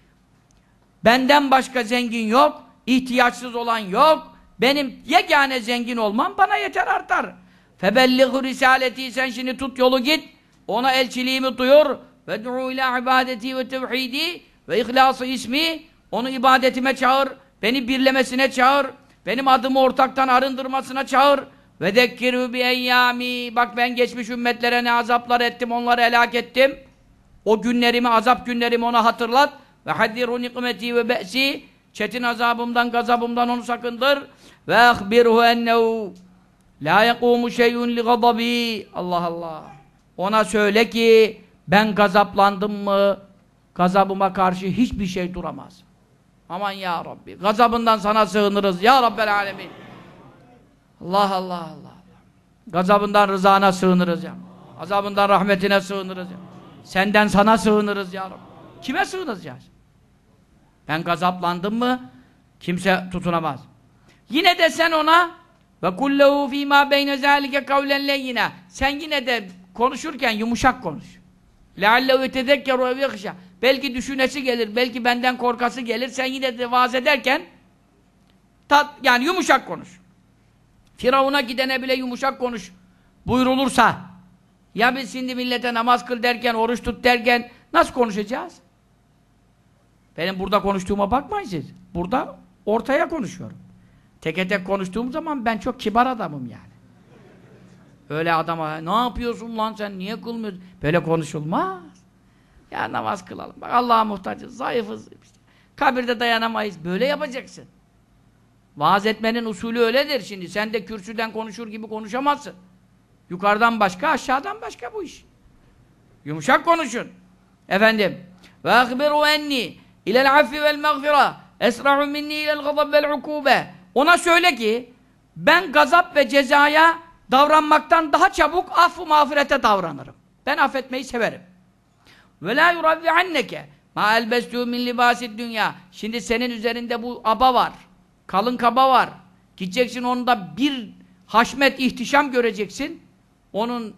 Benden başka zengin yok, ihtiyaçsız olan yok. Benim yegane zengin olmam bana yeter artar. Febellihu risaleti sen şimdi tut yolu git. Ona elçiliğimi duyur. Ve du'u ila ibadeti ve tevhidi ve ihlası ismi. Onu ibadetime çağır. Beni birlemesine çağır. Benim adımı ortaktan arındırmasına çağır. Ve dekkiru bi eyyami. Bak ben geçmiş ümmetlere ne azaplar ettim, onları helak ettim. O günlerimi, azap günlerimi ona hatırlat. Ve haddiru nikmeti ve be'si çetin azabımdan, gazabımdan onu sakındır. Ve ahbirhu ennehu la yekumu şeyun li gadabi Allah Allah. Ona söyle ki ben gazaplandım mı gazabıma karşı hiçbir şey duramaz. Aman ya Rabbi. Gazabından sana sığınırız. Ya Rabbel Alemin. Allah Allah Allah. Gazabından rızana sığınırız ya. Azabından rahmetine sığınırız ya. Senden sana sığınırız ya Rabbi. Kime ya? Ben gazaplandım mı kimse tutunamaz. Yine de sen ona ve kullehu ma beyne zâlike kavlen yine. sen yine de konuşurken yumuşak konuş. لَعَلَّهُ يَتَذَكَّرُ اَوْ يَخْشَى Belki düşünesi gelir, belki benden korkası gelir. Sen yine de vaaz ederken tat, yani yumuşak konuş. Firavun'a gidene bile yumuşak konuş buyurulursa ya biz şimdi millete namaz kıl derken, oruç tut derken nasıl konuşacağız? Benim burada konuştuğuma bakmayın siz. Burada ortaya konuşuyorum. Teke tek konuştuğum zaman ben çok kibar adamım yani. Öyle adama ne yapıyorsun lan sen niye kılmıyorsun? Böyle konuşulmaz. Ya namaz kılalım. Bak Allah'a muhtacız, zayıfız. İşte. Kabirde dayanamayız. Böyle yapacaksın. Vaaz etmenin usulü öyledir şimdi. Sen de kürsüden konuşur gibi konuşamazsın. Yukarıdan başka, aşağıdan başka bu iş. Yumuşak konuşun. Efendim. Ve akbiru enni İlel affi vel mağfira esra'u minni ilel gazab vel ukube ona söyle ki ben gazap ve cezaya davranmaktan daha çabuk affı mağfirete davranırım. Ben affetmeyi severim. Ve la yuravvi anneke ma elbestu min libasid dünya şimdi senin üzerinde bu aba var. Kalın kaba var. Gideceksin onda bir haşmet ihtişam göreceksin. Onun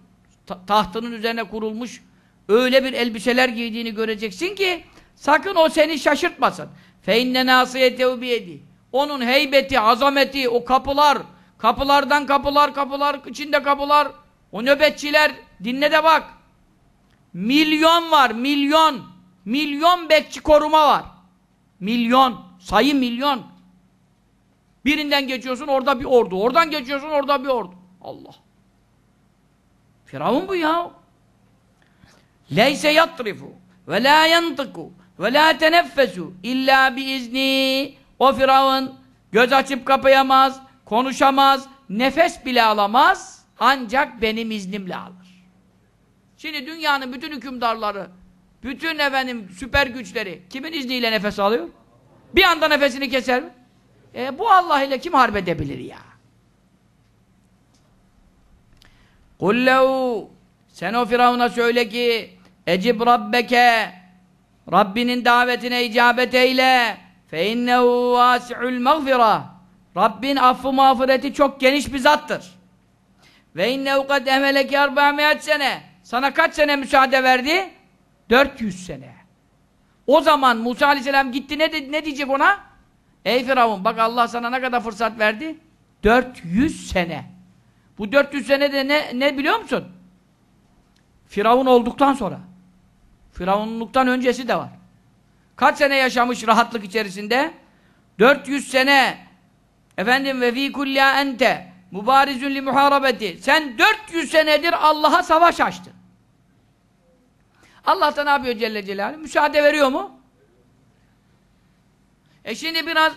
tahtının üzerine kurulmuş öyle bir elbiseler giydiğini göreceksin ki Sakın o seni şaşırtmasın. Feinne nasiyete biyedi. Onun heybeti, azameti, o kapılar, kapılardan kapılar, kapılar, içinde kapılar, o nöbetçiler, dinle de bak. Milyon var, milyon. Milyon bekçi koruma var. Milyon, sayı milyon. Birinden geçiyorsun orada bir ordu, oradan geçiyorsun orada bir ordu. Allah. Firavun bu ya. Leyse yatrifu ve la yantıku ve la teneffesu illa bi izni. O Firavun göz açıp kapayamaz, konuşamaz, nefes bile alamaz. Ancak benim iznimle alır. Şimdi dünyanın bütün hükümdarları, bütün efendim süper güçleri kimin izniyle nefes alıyor? Bir anda nefesini keser mi? E, bu Allah ile kim harp edebilir ya? Kullehu sen o Firavun'a söyle ki Ecib Rabbeke Rabbinin davetine icabet eyle. Fe innehu vâsi'ul mağfira. Rabbin affı mağfireti çok geniş bir zattır. Ve innehu kad emeleki erbâmiyat sene. Sana kaç sene müsaade verdi? 400 sene. O zaman Musa aleyhisselam gitti ne, dedi, ne diyecek ona? Ey Firavun bak Allah sana ne kadar fırsat verdi? 400 sene. Bu 400 sene de ne, ne biliyor musun? Firavun olduktan sonra. Firavunluktan öncesi de var. Kaç sene yaşamış rahatlık içerisinde? 400 sene. Efendim ve fi kulya ente mübarizün li muharabeti. Sen 400 senedir Allah'a savaş açtın. Allah ne yapıyor Celle Celaluhu? Müsaade veriyor mu? E şimdi biraz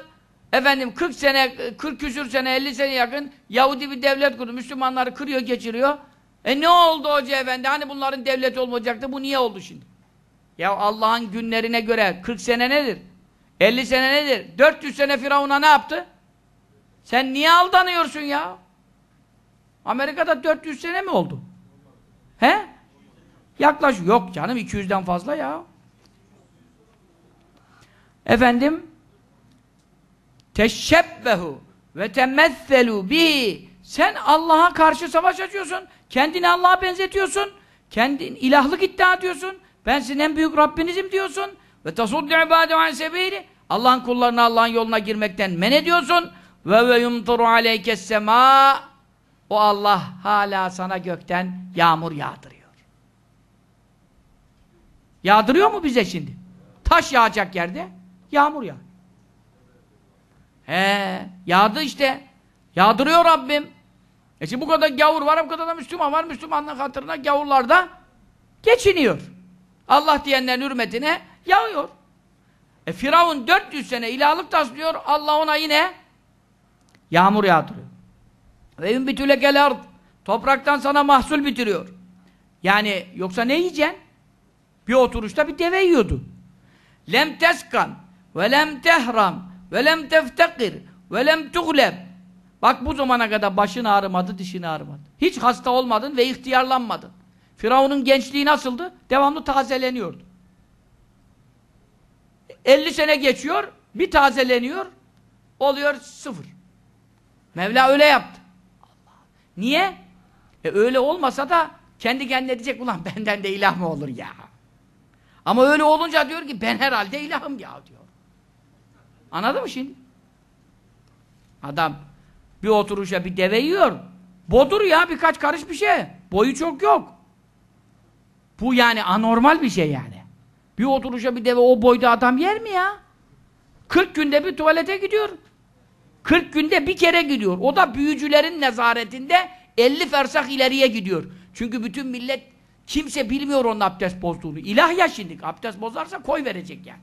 efendim 40 sene, 40 küsür sene, 50 sene yakın Yahudi bir devlet kurdu. Müslümanları kırıyor, geçiriyor. E ne oldu hoca efendi? Hani bunların devleti olmayacaktı? Bu niye oldu şimdi? Ya Allah'ın günlerine göre 40 sene nedir? 50 sene nedir? 400 sene Firavun'a ne yaptı? Sen niye aldanıyorsun ya? Amerika'da 400 sene mi oldu? He? Yaklaş yok canım 200'den fazla ya. Efendim teşebbehu ve temesselu bi. sen Allah'a karşı savaş açıyorsun. Kendini Allah'a benzetiyorsun. Kendin ilahlık iddia ediyorsun. Ben sizin en büyük Rabbinizim diyorsun. Ve tasuddu ibadu an sebili. Allah'ın kullarına Allah'ın yoluna girmekten men ediyorsun. Ve ve yumturu aleyke sema. O Allah hala sana gökten yağmur yağdırıyor. Yağdırıyor mu bize şimdi? Taş yağacak yerde yağmur yağ. He, yağdı işte. Yağdırıyor Rabbim. E şimdi bu kadar gavur var, bu kadar da Müslüman var. Müslümanların hatırına gavurlar da geçiniyor. Allah diyenlerin hürmetine yağıyor. E Firavun 400 sene ilahlık taslıyor, Allah ona yine yağmur yağdırıyor. Ve ümbitülekel ard. Topraktan sana mahsul bitiriyor. Yani yoksa ne yiyeceksin? Bir oturuşta bir deve yiyordu. Lem teskan ve lem tehram ve lem teftekir ve lem tuğleb. Bak bu zamana kadar başın ağrımadı, dişin ağrımadı. Hiç hasta olmadın ve ihtiyarlanmadın. Firavun'un gençliği nasıldı? Devamlı tazeleniyordu. 50 sene geçiyor, bir tazeleniyor, oluyor sıfır. Mevla öyle yaptı. Niye? E öyle olmasa da kendi kendine diyecek, ulan benden de ilah mı olur ya? Ama öyle olunca diyor ki, ben herhalde ilahım ya diyor. Anladın mı şimdi? Adam bir oturuşa bir deve yiyor. Bodur ya birkaç karış bir şey. Boyu çok yok. Bu yani anormal bir şey yani. Bir oturuşa bir deve o boyda adam yer mi ya? 40 günde bir tuvalete gidiyor. 40 günde bir kere gidiyor. O da büyücülerin nezaretinde 50 fersah ileriye gidiyor. Çünkü bütün millet kimse bilmiyor onun abdest bozduğunu. İlah ya şimdi. Abdest bozarsa koy verecek yani.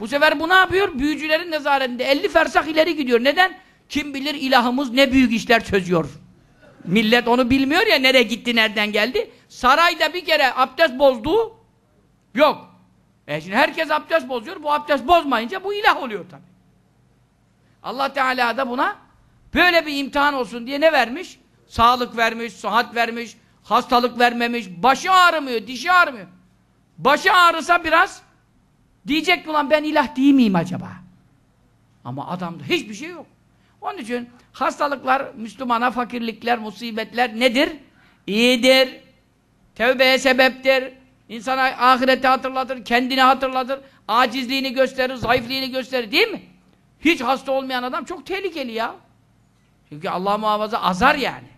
Bu sefer bu ne yapıyor? Büyücülerin nezaretinde 50 fersah ileri gidiyor. Neden? Kim bilir ilahımız ne büyük işler çözüyor. Millet onu bilmiyor ya nereye gitti, nereden geldi. Sarayda bir kere abdest bozdu. Yok. E şimdi herkes abdest bozuyor. Bu abdest bozmayınca bu ilah oluyor tabi. Allah Teala da buna böyle bir imtihan olsun diye ne vermiş? Sağlık vermiş, sıhhat vermiş, hastalık vermemiş, başı ağrımıyor, dişi ağrımıyor. Başı ağrısa biraz diyecek mi ben ilah değil miyim acaba? Ama adamda hiçbir şey yok. Onun için hastalıklar, Müslümana fakirlikler, musibetler nedir? İyidir. Tevbeye sebeptir. İnsana ahireti hatırlatır, kendini hatırlatır. Acizliğini gösterir, zayıflığını gösterir değil mi? Hiç hasta olmayan adam çok tehlikeli ya. Çünkü Allah muhafaza azar yani.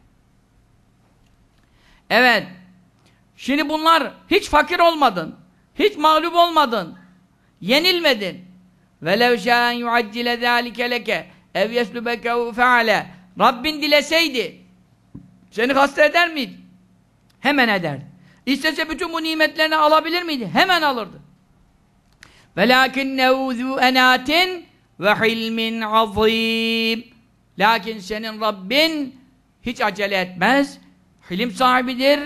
Evet. Şimdi bunlar hiç fakir olmadın. Hiç mağlup olmadın. Yenilmedin. Velev şâen yuaccile zâlike leke ev yeslübekehu feale Rabbin dileseydi seni hasta eder miydi? Hemen ederdi. İstese bütün bu nimetlerini alabilir miydi? Hemen alırdı. وَلَاكِنَّهُ ذُو اَنَاتٍ وَحِلْمٍ عَظِيمٍ Lakin senin Rabbin hiç acele etmez. Hilim sahibidir.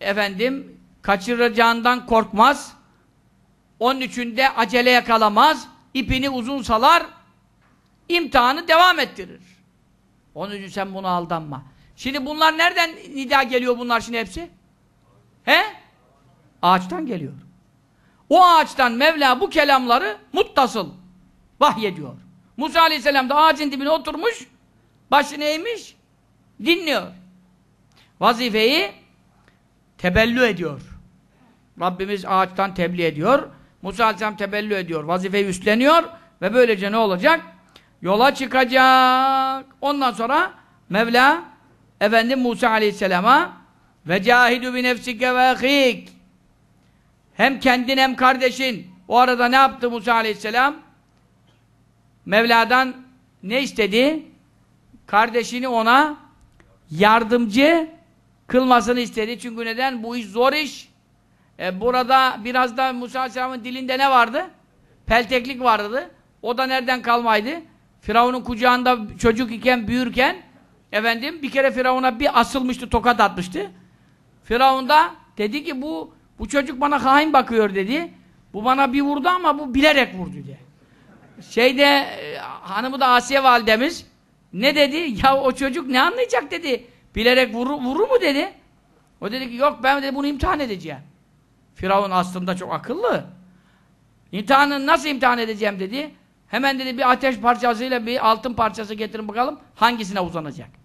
Efendim, kaçıracağından korkmaz. Onun için acele yakalamaz. İpini uzun salar. imtihanı devam ettirir. Onun için sen buna aldanma. Şimdi bunlar nereden nida geliyor bunlar şimdi hepsi? He? Ağaçtan geliyor. O ağaçtan Mevla bu kelamları muttasıl vahyediyor. Musa Aleyhisselam da ağacın dibine oturmuş, başını eğmiş, dinliyor. Vazifeyi tebellü ediyor. Rabbimiz ağaçtan tebliğ ediyor. Musa Aleyhisselam tebellü ediyor. Vazifeyi üstleniyor ve böylece ne olacak? Yola çıkacak. Ondan sonra Mevla Efendim Musa aleyhisselama ve cahidu bi nefsike ve ahik hem kendin hem kardeşin o arada ne yaptı Musa aleyhisselam? Mevla'dan ne istedi? Kardeşini ona yardımcı kılmasını istedi. Çünkü neden? Bu iş zor iş. E, burada biraz da Musa Aleyhisselam'ın dilinde ne vardı? Pelteklik vardı. O da nereden kalmaydı? Firavun'un kucağında çocuk iken, büyürken Efendim bir kere Firavun'a bir asılmıştı, tokat atmıştı. Firavun da dedi ki bu bu çocuk bana hain bakıyor dedi. Bu bana bir vurdu ama bu bilerek vurdu dedi. Şeyde e, hanımı da Asiye validemiz ne dedi? (laughs) Ya o çocuk ne anlayacak dedi. Bilerek vurur, vurur mu dedi. O dedi ki yok ben dedi bunu imtihan edeceğim. Firavun aslında çok akıllı. İmtihanı nasıl imtihan edeceğim dedi. Hemen dedi bir ateş parçasıyla bir altın parçası getirin bakalım hangisine uzanacak.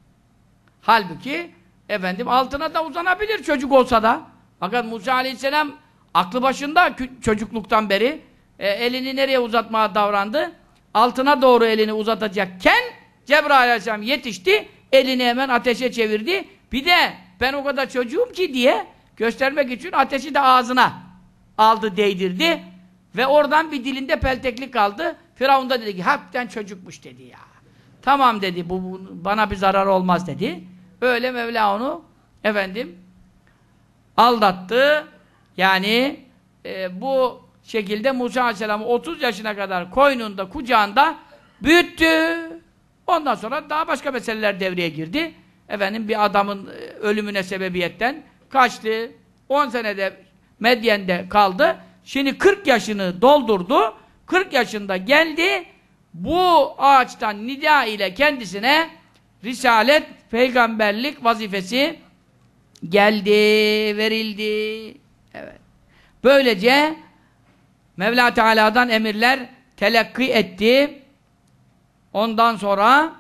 Halbuki efendim altına da uzanabilir çocuk olsa da. Fakat Musa aleyhisselam aklı başında çocukluktan beri e, elini nereye uzatmaya davrandı? Altına doğru elini uzatacakken Cebrail aleyhisselam yetişti. Elini hemen ateşe çevirdi. Bir de ben o kadar çocuğum ki diye göstermek için ateşi de ağzına aldı değdirdi. Ve oradan bir dilinde pelteklik kaldı. Firavun da dedi ki hapten çocukmuş dedi ya. Tamam dedi bu, bu bana bir zarar olmaz dedi. Öyle Mevla onu efendim aldattı. Yani e, bu şekilde Musa Aleyhisselam'ı 30 yaşına kadar koynunda, kucağında büyüttü. Ondan sonra daha başka meseleler devreye girdi. Efendim bir adamın e, ölümüne sebebiyetten kaçtı. 10 senede Medyen'de kaldı. Şimdi 40 yaşını doldurdu. 40 yaşında geldi. Bu ağaçtan nida ile kendisine risalet, peygamberlik vazifesi geldi, verildi. Evet. Böylece Mevla Teala'dan emirler telakki etti. Ondan sonra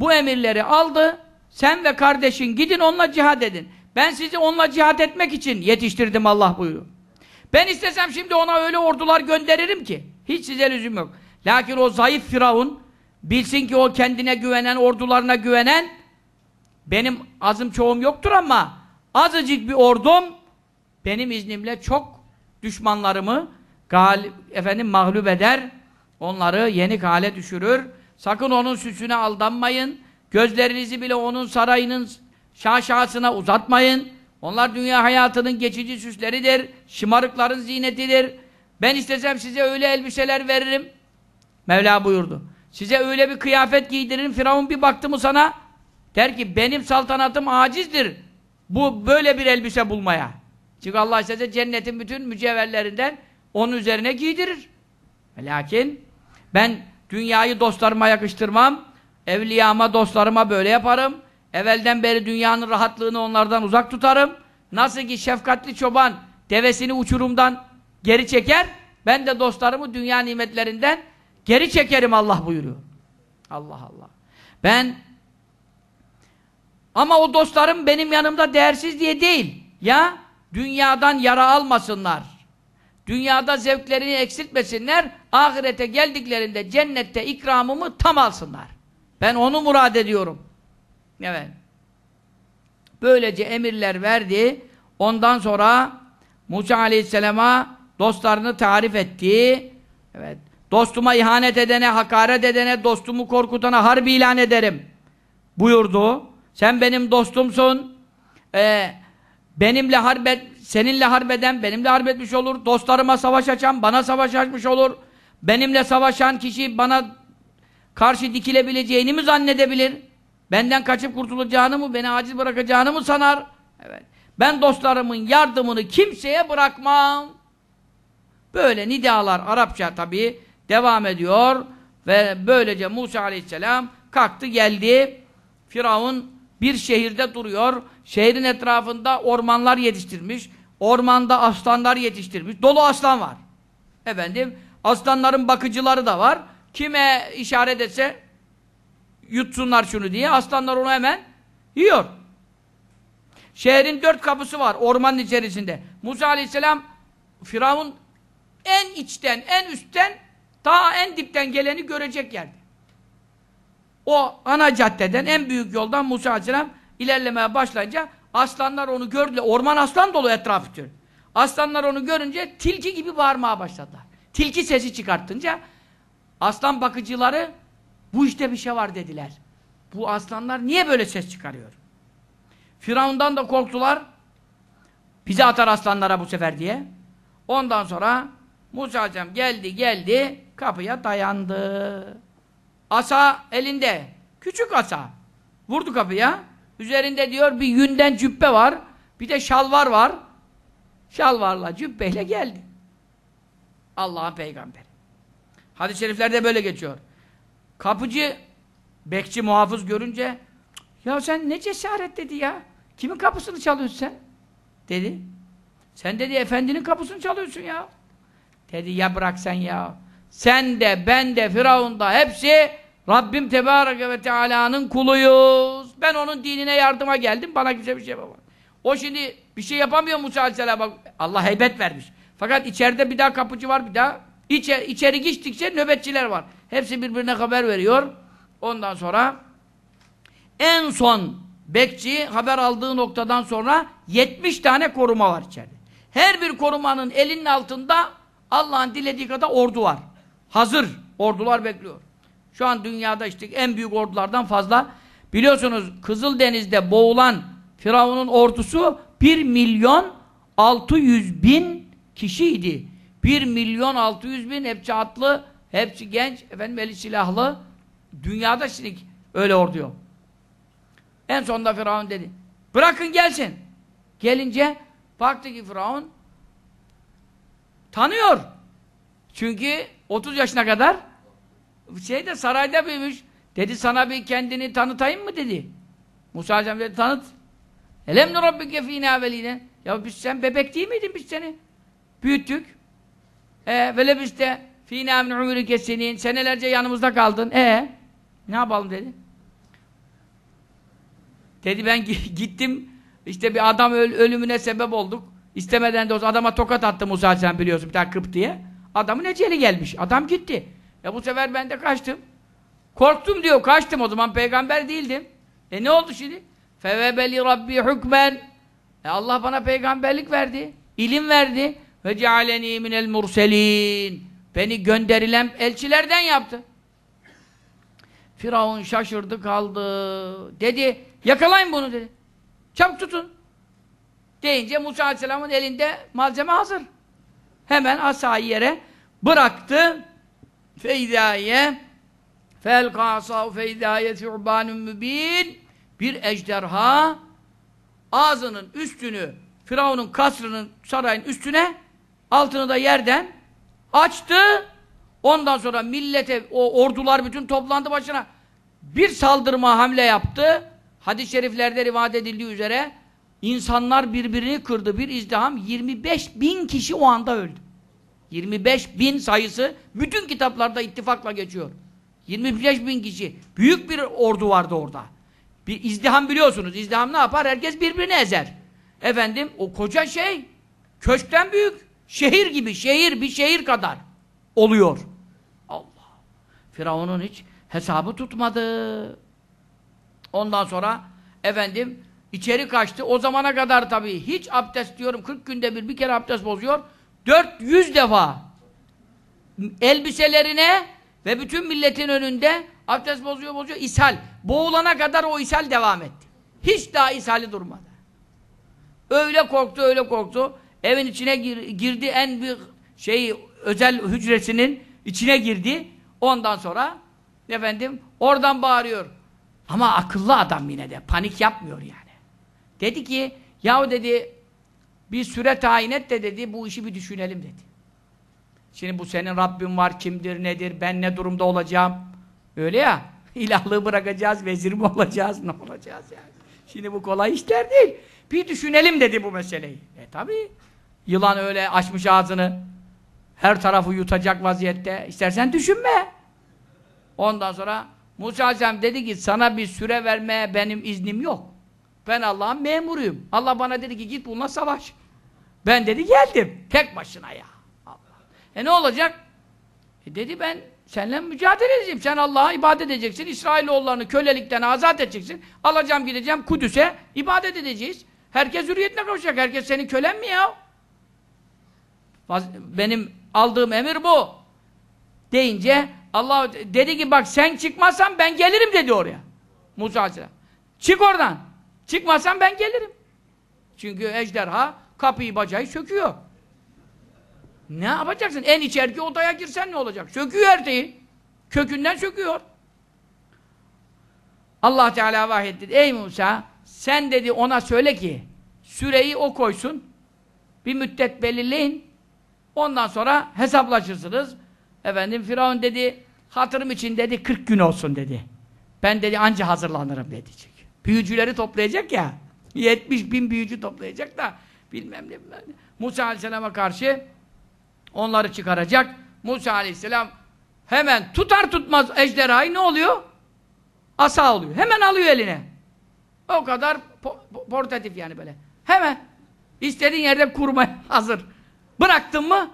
bu emirleri aldı. Sen ve kardeşin gidin onunla cihad edin. Ben sizi onunla cihad etmek için yetiştirdim Allah buyuruyor. Ben istesem şimdi ona öyle ordular gönderirim ki. Hiç size lüzum yok. Lakin o zayıf Firavun Bilsin ki o kendine güvenen, ordularına güvenen benim azım çoğum yoktur ama azıcık bir ordum benim iznimle çok düşmanlarımı gal efendim mağlup eder. Onları yenik hale düşürür. Sakın onun süsüne aldanmayın. Gözlerinizi bile onun sarayının şaşasına uzatmayın. Onlar dünya hayatının geçici süsleridir. Şımarıkların ziynetidir. Ben istesem size öyle elbiseler veririm. Mevla buyurdu. Size öyle bir kıyafet giydiririm. Firavun bir baktı mı sana der ki benim saltanatım acizdir. Bu böyle bir elbise bulmaya. Çünkü Allah size cennetin bütün mücevherlerinden onun üzerine giydirir. E, lakin ben dünyayı dostlarıma yakıştırmam. Evliyama, dostlarıma böyle yaparım. Evvelden beri dünyanın rahatlığını onlardan uzak tutarım. Nasıl ki şefkatli çoban devesini uçurumdan geri çeker, ben de dostlarımı dünya nimetlerinden Geri çekerim Allah buyuruyor. Allah Allah. Ben ama o dostlarım benim yanımda değersiz diye değil. Ya dünyadan yara almasınlar. Dünyada zevklerini eksiltmesinler. Ahirete geldiklerinde cennette ikramımı tam alsınlar. Ben onu murad ediyorum. Evet. Böylece emirler verdi. Ondan sonra Musa aleyhisselama dostlarını tarif etti. Evet. Dostuma ihanet edene, hakaret edene, dostumu korkutana harbi ilan ederim. Buyurdu. Sen benim dostumsun. Ee, benimle harbet, seninle harbeden benimle harbetmiş olur. Dostlarıma savaş açan bana savaş açmış olur. Benimle savaşan kişi bana karşı dikilebileceğini mi zannedebilir? Benden kaçıp kurtulacağını mı, beni aciz bırakacağını mı sanar? Evet. Ben dostlarımın yardımını kimseye bırakmam. Böyle nidalar Arapça tabii Devam ediyor ve böylece Musa aleyhisselam kalktı geldi. Firavun bir şehirde duruyor. Şehrin etrafında ormanlar yetiştirmiş. Ormanda aslanlar yetiştirmiş. Dolu aslan var. Efendim aslanların bakıcıları da var. Kime işaret etse yutsunlar şunu diye aslanlar onu hemen yiyor. Şehrin dört kapısı var ormanın içerisinde. Musa aleyhisselam Firavun en içten en üstten Ta en dipten geleni görecek yerde. O ana caddeden, en büyük yoldan Musa Aleyhisselam ilerlemeye başlayınca aslanlar onu gördü. Orman aslan dolu etrafı diyor. Aslanlar onu görünce tilki gibi bağırmaya başladılar. Tilki sesi çıkartınca aslan bakıcıları bu işte bir şey var dediler. Bu aslanlar niye böyle ses çıkarıyor? Firavundan da korktular. Bizi atar aslanlara bu sefer diye. Ondan sonra Musa Aleyhisselam geldi geldi Kapıya dayandı. Asa elinde. Küçük asa. Vurdu kapıya. Üzerinde diyor bir yünden cübbe var. Bir de şalvar var. Şalvarla cübbeyle geldi. Allah'ın peygamberi. Hadis-i şeriflerde böyle geçiyor. Kapıcı bekçi muhafız görünce ya sen ne cesaret dedi ya. Kimin kapısını çalıyorsun sen? Dedi. Sen dedi efendinin kapısını çalıyorsun ya. Dedi ya bırak sen ya. Sen de, ben de, Firavun da hepsi Rabbim Tebareke ve Teala'nın kuluyuz. Ben onun dinine yardıma geldim. Bana kimse bir şey yapamaz. O şimdi bir şey yapamıyor Musa Aleyhisselam'a. Allah heybet vermiş. Fakat içeride bir daha kapıcı var bir daha. İçer, içeri geçtikçe nöbetçiler var. Hepsi birbirine haber veriyor. Ondan sonra en son bekçi haber aldığı noktadan sonra 70 tane koruma var içeride. Her bir korumanın elinin altında Allah'ın dilediği kadar ordu var. Hazır ordular bekliyor. Şu an dünyada işte en büyük ordulardan fazla. Biliyorsunuz Kızıldeniz'de boğulan Firavun'un ordusu 1 milyon 600 bin kişiydi. 1 milyon 600 bin hepsi atlı, hepsi genç, efendim eli silahlı. Dünyada şimdi öyle ordu yok. En sonunda Firavun dedi. Bırakın gelsin. Gelince baktı ki Firavun tanıyor. Çünkü 30 yaşına kadar şeyde sarayda büyümüş. Dedi sana bir kendini tanıtayım mı dedi. Musa Aleyhisselam dedi tanıt. Elem ne rabbike fînâ velîne. Ya biz sen bebek değil miydin biz seni? Büyüttük. E vele biz de fînâ min umurike senin. Senelerce yanımızda kaldın. E ne yapalım dedi. Dedi ben (laughs) gittim. İşte bir adam öl ölümüne sebep olduk. İstemeden de olsa adama tokat attı Musa Aleyhisselam biliyorsun bir tane kıp diye. Adamın eceli gelmiş. Adam gitti. Ya e bu sefer ben de kaçtım. Korktum diyor. Kaçtım o zaman peygamber değildim. E ne oldu şimdi? Fevebeli Rabbi hükmen. E Allah bana peygamberlik verdi. ilim verdi. Ve cealeni minel murselin. Beni gönderilen elçilerden yaptı. Firavun şaşırdı kaldı. Dedi yakalayın bunu dedi. Çabuk tutun. Deyince Musa Aleyhisselam'ın elinde malzeme hazır. Hemen asayi yere bıraktı feydaye fel kasav feydaye türbanun mübin bir ejderha ağzının üstünü Firavun'un kasrının sarayın üstüne altını da yerden açtı ondan sonra millete o ordular bütün toplandı başına bir saldırma hamle yaptı hadis-i şeriflerde rivayet edildiği üzere insanlar birbirini kırdı bir izdiham 25 bin kişi o anda öldü 25 bin sayısı bütün kitaplarda ittifakla geçiyor. 25 bin kişi. Büyük bir ordu vardı orada. Bir izdiham biliyorsunuz. İzdiham ne yapar? Herkes birbirini ezer. Efendim o koca şey köşkten büyük. Şehir gibi. Şehir bir şehir kadar oluyor. Allah. Firavun'un hiç hesabı tutmadı. Ondan sonra efendim içeri kaçtı. O zamana kadar tabii hiç abdest diyorum 40 günde bir bir kere abdest bozuyor. 400 defa elbiselerine ve bütün milletin önünde abdest bozuyor bozuyor ishal. Boğulana kadar o ishal devam etti. Hiç daha ishali durmadı. Öyle korktu öyle korktu. Evin içine gir, girdi en bir şey özel hücresinin içine girdi. Ondan sonra efendim oradan bağırıyor. Ama akıllı adam yine de panik yapmıyor yani. Dedi ki yahu dedi bir süre tayin et de dedi, bu işi bir düşünelim dedi. Şimdi bu senin Rabbin var, kimdir, nedir, ben ne durumda olacağım? Öyle ya, (laughs) ilahlığı bırakacağız, vezir mi olacağız, ne olacağız yani? Şimdi bu kolay işler değil. Bir düşünelim dedi bu meseleyi. E tabi, yılan öyle açmış ağzını, her tarafı yutacak vaziyette, İstersen düşünme. Ondan sonra Musa Aleyhisselam dedi ki, sana bir süre vermeye benim iznim yok. Ben Allah'ın memuruyum. Allah bana dedi ki git bununla savaş. Ben dedi geldim. Tek başına ya. Allah. E ne olacak? E dedi ben seninle mücadele edeceğim. Sen Allah'a ibadet edeceksin. İsrailoğullarını kölelikten azat edeceksin. Alacağım gideceğim Kudüs'e ibadet edeceğiz. Herkes hürriyetine kavuşacak. Herkes senin kölen mi ya? Benim aldığım emir bu. Deyince Allah dedi ki bak sen çıkmazsan ben gelirim dedi oraya. Musa Aleyhisselam. Çık oradan. Çıkmazsan ben gelirim. Çünkü ejderha Kapıyı bacayı söküyor. Ne yapacaksın? En içerki odaya girsen ne olacak? Söküyor her şeyi. Kökünden söküyor. Allah Teala vahyetti. Ey Musa sen dedi ona söyle ki süreyi o koysun. Bir müddet belirleyin. Ondan sonra hesaplaşırsınız. Efendim Firavun dedi hatırım için dedi 40 gün olsun dedi. Ben dedi anca hazırlanırım dedi. Büyücüleri toplayacak ya. 70 bin büyücü toplayacak da bilmem ne bilmem ne. Musa Aleyhisselam'a karşı onları çıkaracak. Musa Aleyhisselam hemen tutar tutmaz ejderhayı ne oluyor? Asa oluyor. Hemen alıyor eline. O kadar po portatif yani böyle. Hemen istediğin yerde kurmaya (laughs) hazır. Bıraktın mı?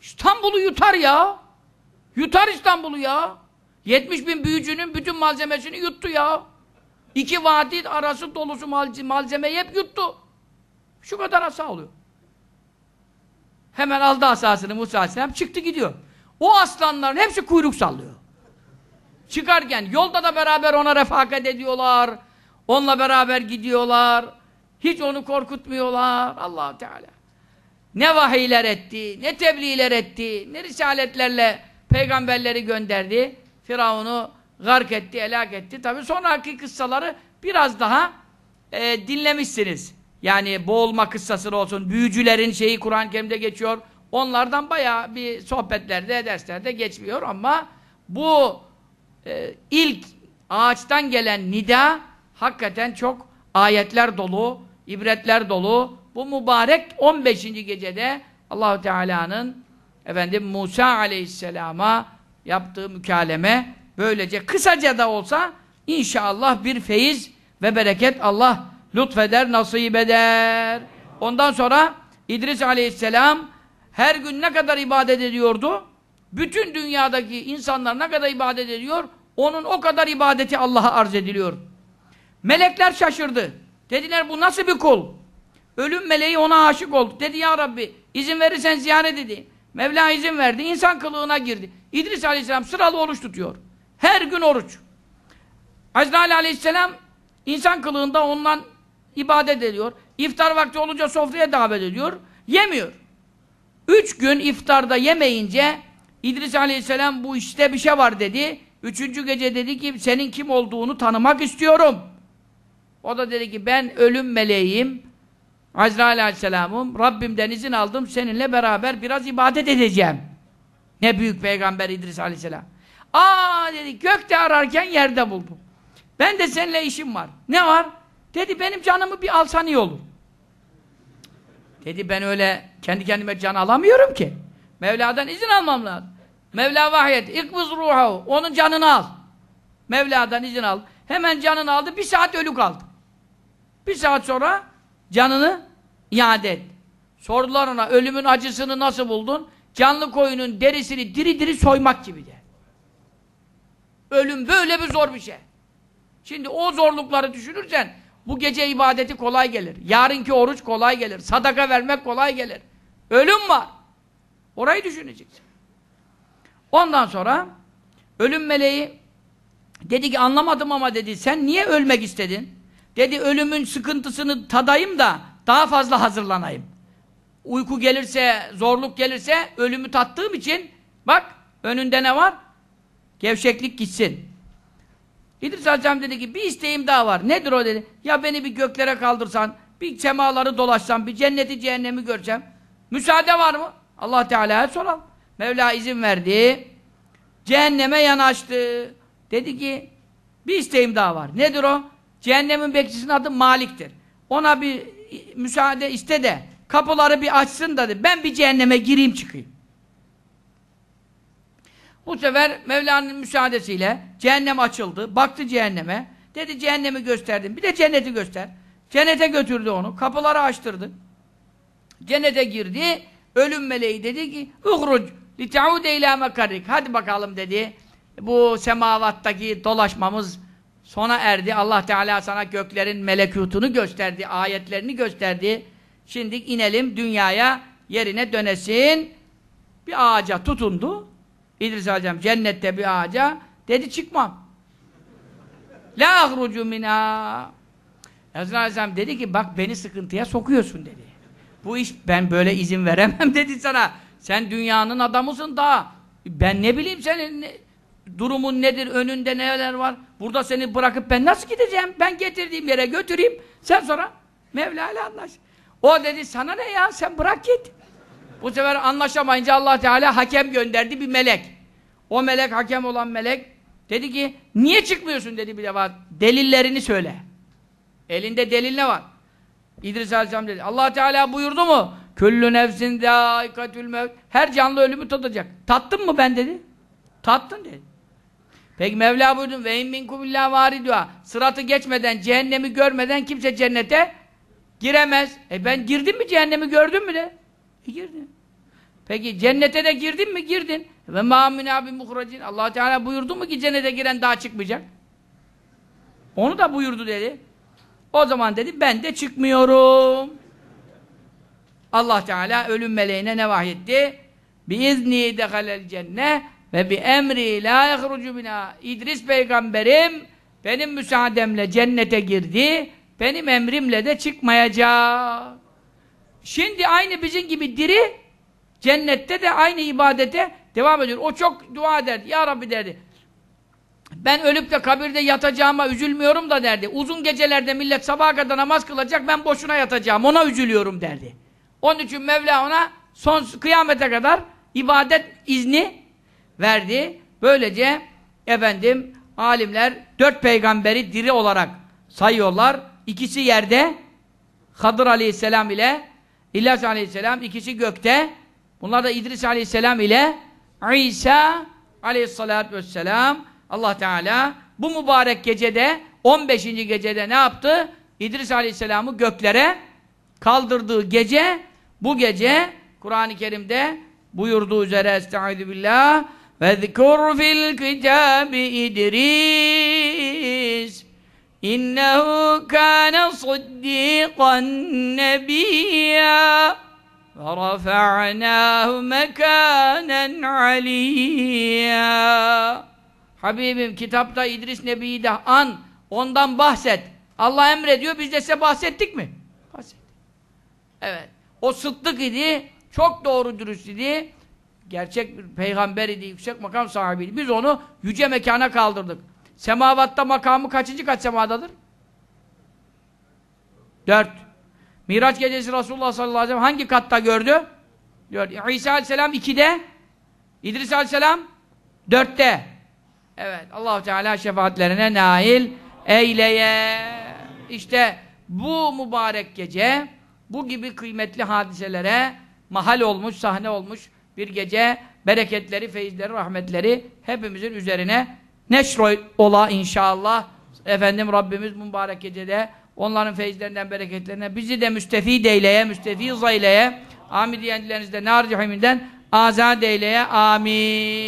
İstanbul'u yutar ya. Yutar İstanbul'u ya. 70 bin büyücünün bütün malzemesini yuttu ya. İki vadi arası dolusu malzeme hep yuttu. Şu kadar asa oluyor. Hemen aldı asasını Musa Aleyhisselam çıktı gidiyor. O aslanların hepsi kuyruk sallıyor. Çıkarken yolda da beraber ona refakat ediyorlar. Onunla beraber gidiyorlar. Hiç onu korkutmuyorlar. allah Teala. Ne vahiyler etti, ne tebliğler etti, ne risaletlerle peygamberleri gönderdi. Firavun'u gark etti, helak etti. Tabi sonraki kıssaları biraz daha e, dinlemişsiniz. Yani boğulma kıssası olsun, büyücülerin şeyi Kur'an-ı Kerim'de geçiyor. Onlardan bayağı bir sohbetlerde, derslerde geçmiyor ama bu e, ilk ağaçtan gelen nida hakikaten çok ayetler dolu, ibretler dolu. Bu mübarek 15. gecede Allahu Teala'nın efendim Musa Aleyhisselam'a yaptığı mükaleme böylece kısaca da olsa inşallah bir feyiz ve bereket Allah lütfeder, nasip eder. Ondan sonra İdris aleyhisselam her gün ne kadar ibadet ediyordu? Bütün dünyadaki insanlar ne kadar ibadet ediyor? Onun o kadar ibadeti Allah'a arz ediliyor. Melekler şaşırdı. Dediler bu nasıl bir kul? Ölüm meleği ona aşık oldu. Dedi ya Rabbi izin verirsen ziyaret dedi. Mevla izin verdi. İnsan kılığına girdi. İdris aleyhisselam sıralı oruç tutuyor. Her gün oruç. Azrail aleyhisselam insan kılığında ondan ibadet ediyor. İftar vakti olunca sofraya davet ediyor. Yemiyor. Üç gün iftarda yemeyince İdris aleyhisselam bu işte bir şey var dedi. Üçüncü gece dedi ki senin kim olduğunu tanımak istiyorum. O da dedi ki ben ölüm meleğim. Azrail aleyhisselamım. Rabbimden izin aldım. Seninle beraber biraz ibadet edeceğim. Ne büyük peygamber İdris aleyhisselam. Aa dedi gökte ararken yerde buldum. Ben de seninle işim var. Ne var? Dedi benim canımı bir alsan iyi olur. Dedi ben öyle kendi kendime can alamıyorum ki. Mevla'dan izin almam lazım. Mevla vahyet. İkbuz ruhu. Onun canını al. Mevla'dan izin al. Hemen canını aldı. Bir saat ölü kaldı. Bir saat sonra canını iade et. Sordular ona ölümün acısını nasıl buldun? Canlı koyunun derisini diri diri soymak gibi de. Ölüm böyle bir zor bir şey. Şimdi o zorlukları düşünürsen bu gece ibadeti kolay gelir. Yarınki oruç kolay gelir. Sadaka vermek kolay gelir. Ölüm var. Orayı düşüneceksin. Ondan sonra ölüm meleği dedi ki anlamadım ama dedi sen niye ölmek istedin? Dedi ölümün sıkıntısını tadayım da daha fazla hazırlanayım. Uyku gelirse, zorluk gelirse ölümü tattığım için bak önünde ne var? Gevşeklik gitsin. İdris Aleyhisselam dedi ki bir isteğim daha var. Nedir o dedi. Ya beni bir göklere kaldırsan, bir semaları dolaşsam, bir cenneti cehennemi göreceğim. Müsaade var mı? Allah Teala'ya soralım. Mevla izin verdi. Cehenneme yanaştı. Dedi ki bir isteğim daha var. Nedir o? Cehennemin bekçisinin adı Malik'tir. Ona bir müsaade iste de kapıları bir açsın dedi. ben bir cehenneme gireyim çıkayım. Bu sefer Mevla'nın müsaadesiyle cehennem açıldı. Baktı cehenneme. Dedi cehennemi gösterdim. Bir de cenneti göster. Cennete götürdü onu. Kapıları açtırdı. Cennete girdi. Ölüm meleği dedi ki ''Uhruc لِتَعُودَ اِلَى مَكَرِّكَ'' Hadi bakalım dedi. Bu semavattaki dolaşmamız sona erdi. Allah Teala sana göklerin melekutunu gösterdi. Ayetlerini gösterdi. Şimdi inelim dünyaya yerine dönesin. Bir ağaca tutundu. İdris Aleyhisselam cennette bir ağaca dedi çıkmam. La ahrucu minha. Ezra Aleyhisselam dedi ki bak beni sıkıntıya sokuyorsun dedi. Bu iş ben böyle izin veremem (laughs) dedi sana. Sen dünyanın adamısın daha. Ben ne bileyim senin ne, durumun nedir, önünde neler var. Burada seni bırakıp ben nasıl gideceğim? Ben getirdiğim yere götüreyim. Sen sonra Mevla ile anlaş. O dedi sana ne ya sen bırak git. Bu sefer anlaşamayınca Allah Teala hakem gönderdi bir melek. O melek hakem olan melek dedi ki niye çıkmıyorsun dedi bir defa delillerini söyle. Elinde delil ne var? İdris Aleyhisselam dedi. Allah Teala buyurdu mu? Küllü nefsin daikatül mevt. Her canlı ölümü tadacak. Tattın mı ben dedi. Tattın dedi. Peki Mevla buyurdu. Ve in minkum illa varidua. Sıratı geçmeden, cehennemi görmeden kimse cennete giremez. E ben girdim mi cehennemi gördün mü de? E girdim. Peki cennete de girdin mi? Girdin. Ve mâmina abi muhracin. allah Teala buyurdu mu ki cennete giren daha çıkmayacak? Onu da buyurdu dedi. O zaman dedi ben de çıkmıyorum. Allah Teala ölüm meleğine ne vahyetti? Bi izni dehalel cenne ve bi emri la yahrucu bina. İdris peygamberim benim müsaademle cennete girdi. Benim emrimle de çıkmayacak. Şimdi aynı bizim gibi diri Cennette de aynı ibadete devam ediyor. O çok dua ederdi. Ya Rabbi derdi. Ben ölüp de kabirde yatacağıma üzülmüyorum da derdi. Uzun gecelerde millet sabaha kadar namaz kılacak ben boşuna yatacağım. Ona üzülüyorum derdi. Onun için Mevla ona son kıyamete kadar ibadet izni verdi. Böylece efendim alimler dört peygamberi diri olarak sayıyorlar. İkisi yerde Hadır aleyhisselam ile İlyas aleyhisselam ikisi gökte Bunlar da İdris aleyhisselam ile İsa aleyhissalatü vesselam Allah Teala bu mübarek gecede 15. gecede ne yaptı? İdris aleyhisselamı göklere kaldırdığı gece bu gece Kur'an-ı Kerim'de buyurduğu üzere Estaizu billah وَذْكُرْ فِي الْكِتَابِ إِدْرِيسِ اِنَّهُ كَانَ صُدِّيقًا نَبِيًّا وَرَفَعْنَاهُ مَكَانًا عَلِيًّا Habibim kitapta İdris Nebi'yi de an, ondan bahset. Allah emrediyor, biz de size bahsettik mi? Bahsettik. Evet. O sıddık idi, çok doğru dürüst idi. Gerçek bir peygamber idi, yüksek makam sahibiydi. Biz onu yüce mekana kaldırdık. Semavatta makamı kaçıncı kat semadadır? Dört. Miraç gecesi Resulullah sallallahu aleyhi ve sellem hangi katta gördü? Diyor, İsa aleyhisselam 2'de, İdris aleyhisselam 4'te. Evet, allah Teala şefaatlerine nail eyleye. İşte bu mübarek gece, bu gibi kıymetli hadiselere mahal olmuş, sahne olmuş bir gece bereketleri, feyizleri, rahmetleri hepimizin üzerine neşro ola inşallah. Efendim Rabbimiz mübarek gecede Onların feyizlerinden, bereketlerinden bizi de müstefid eyleye, müstefiz eyleye. Amin diyenlerinizde nar cehiminden azad eyleye. Amin.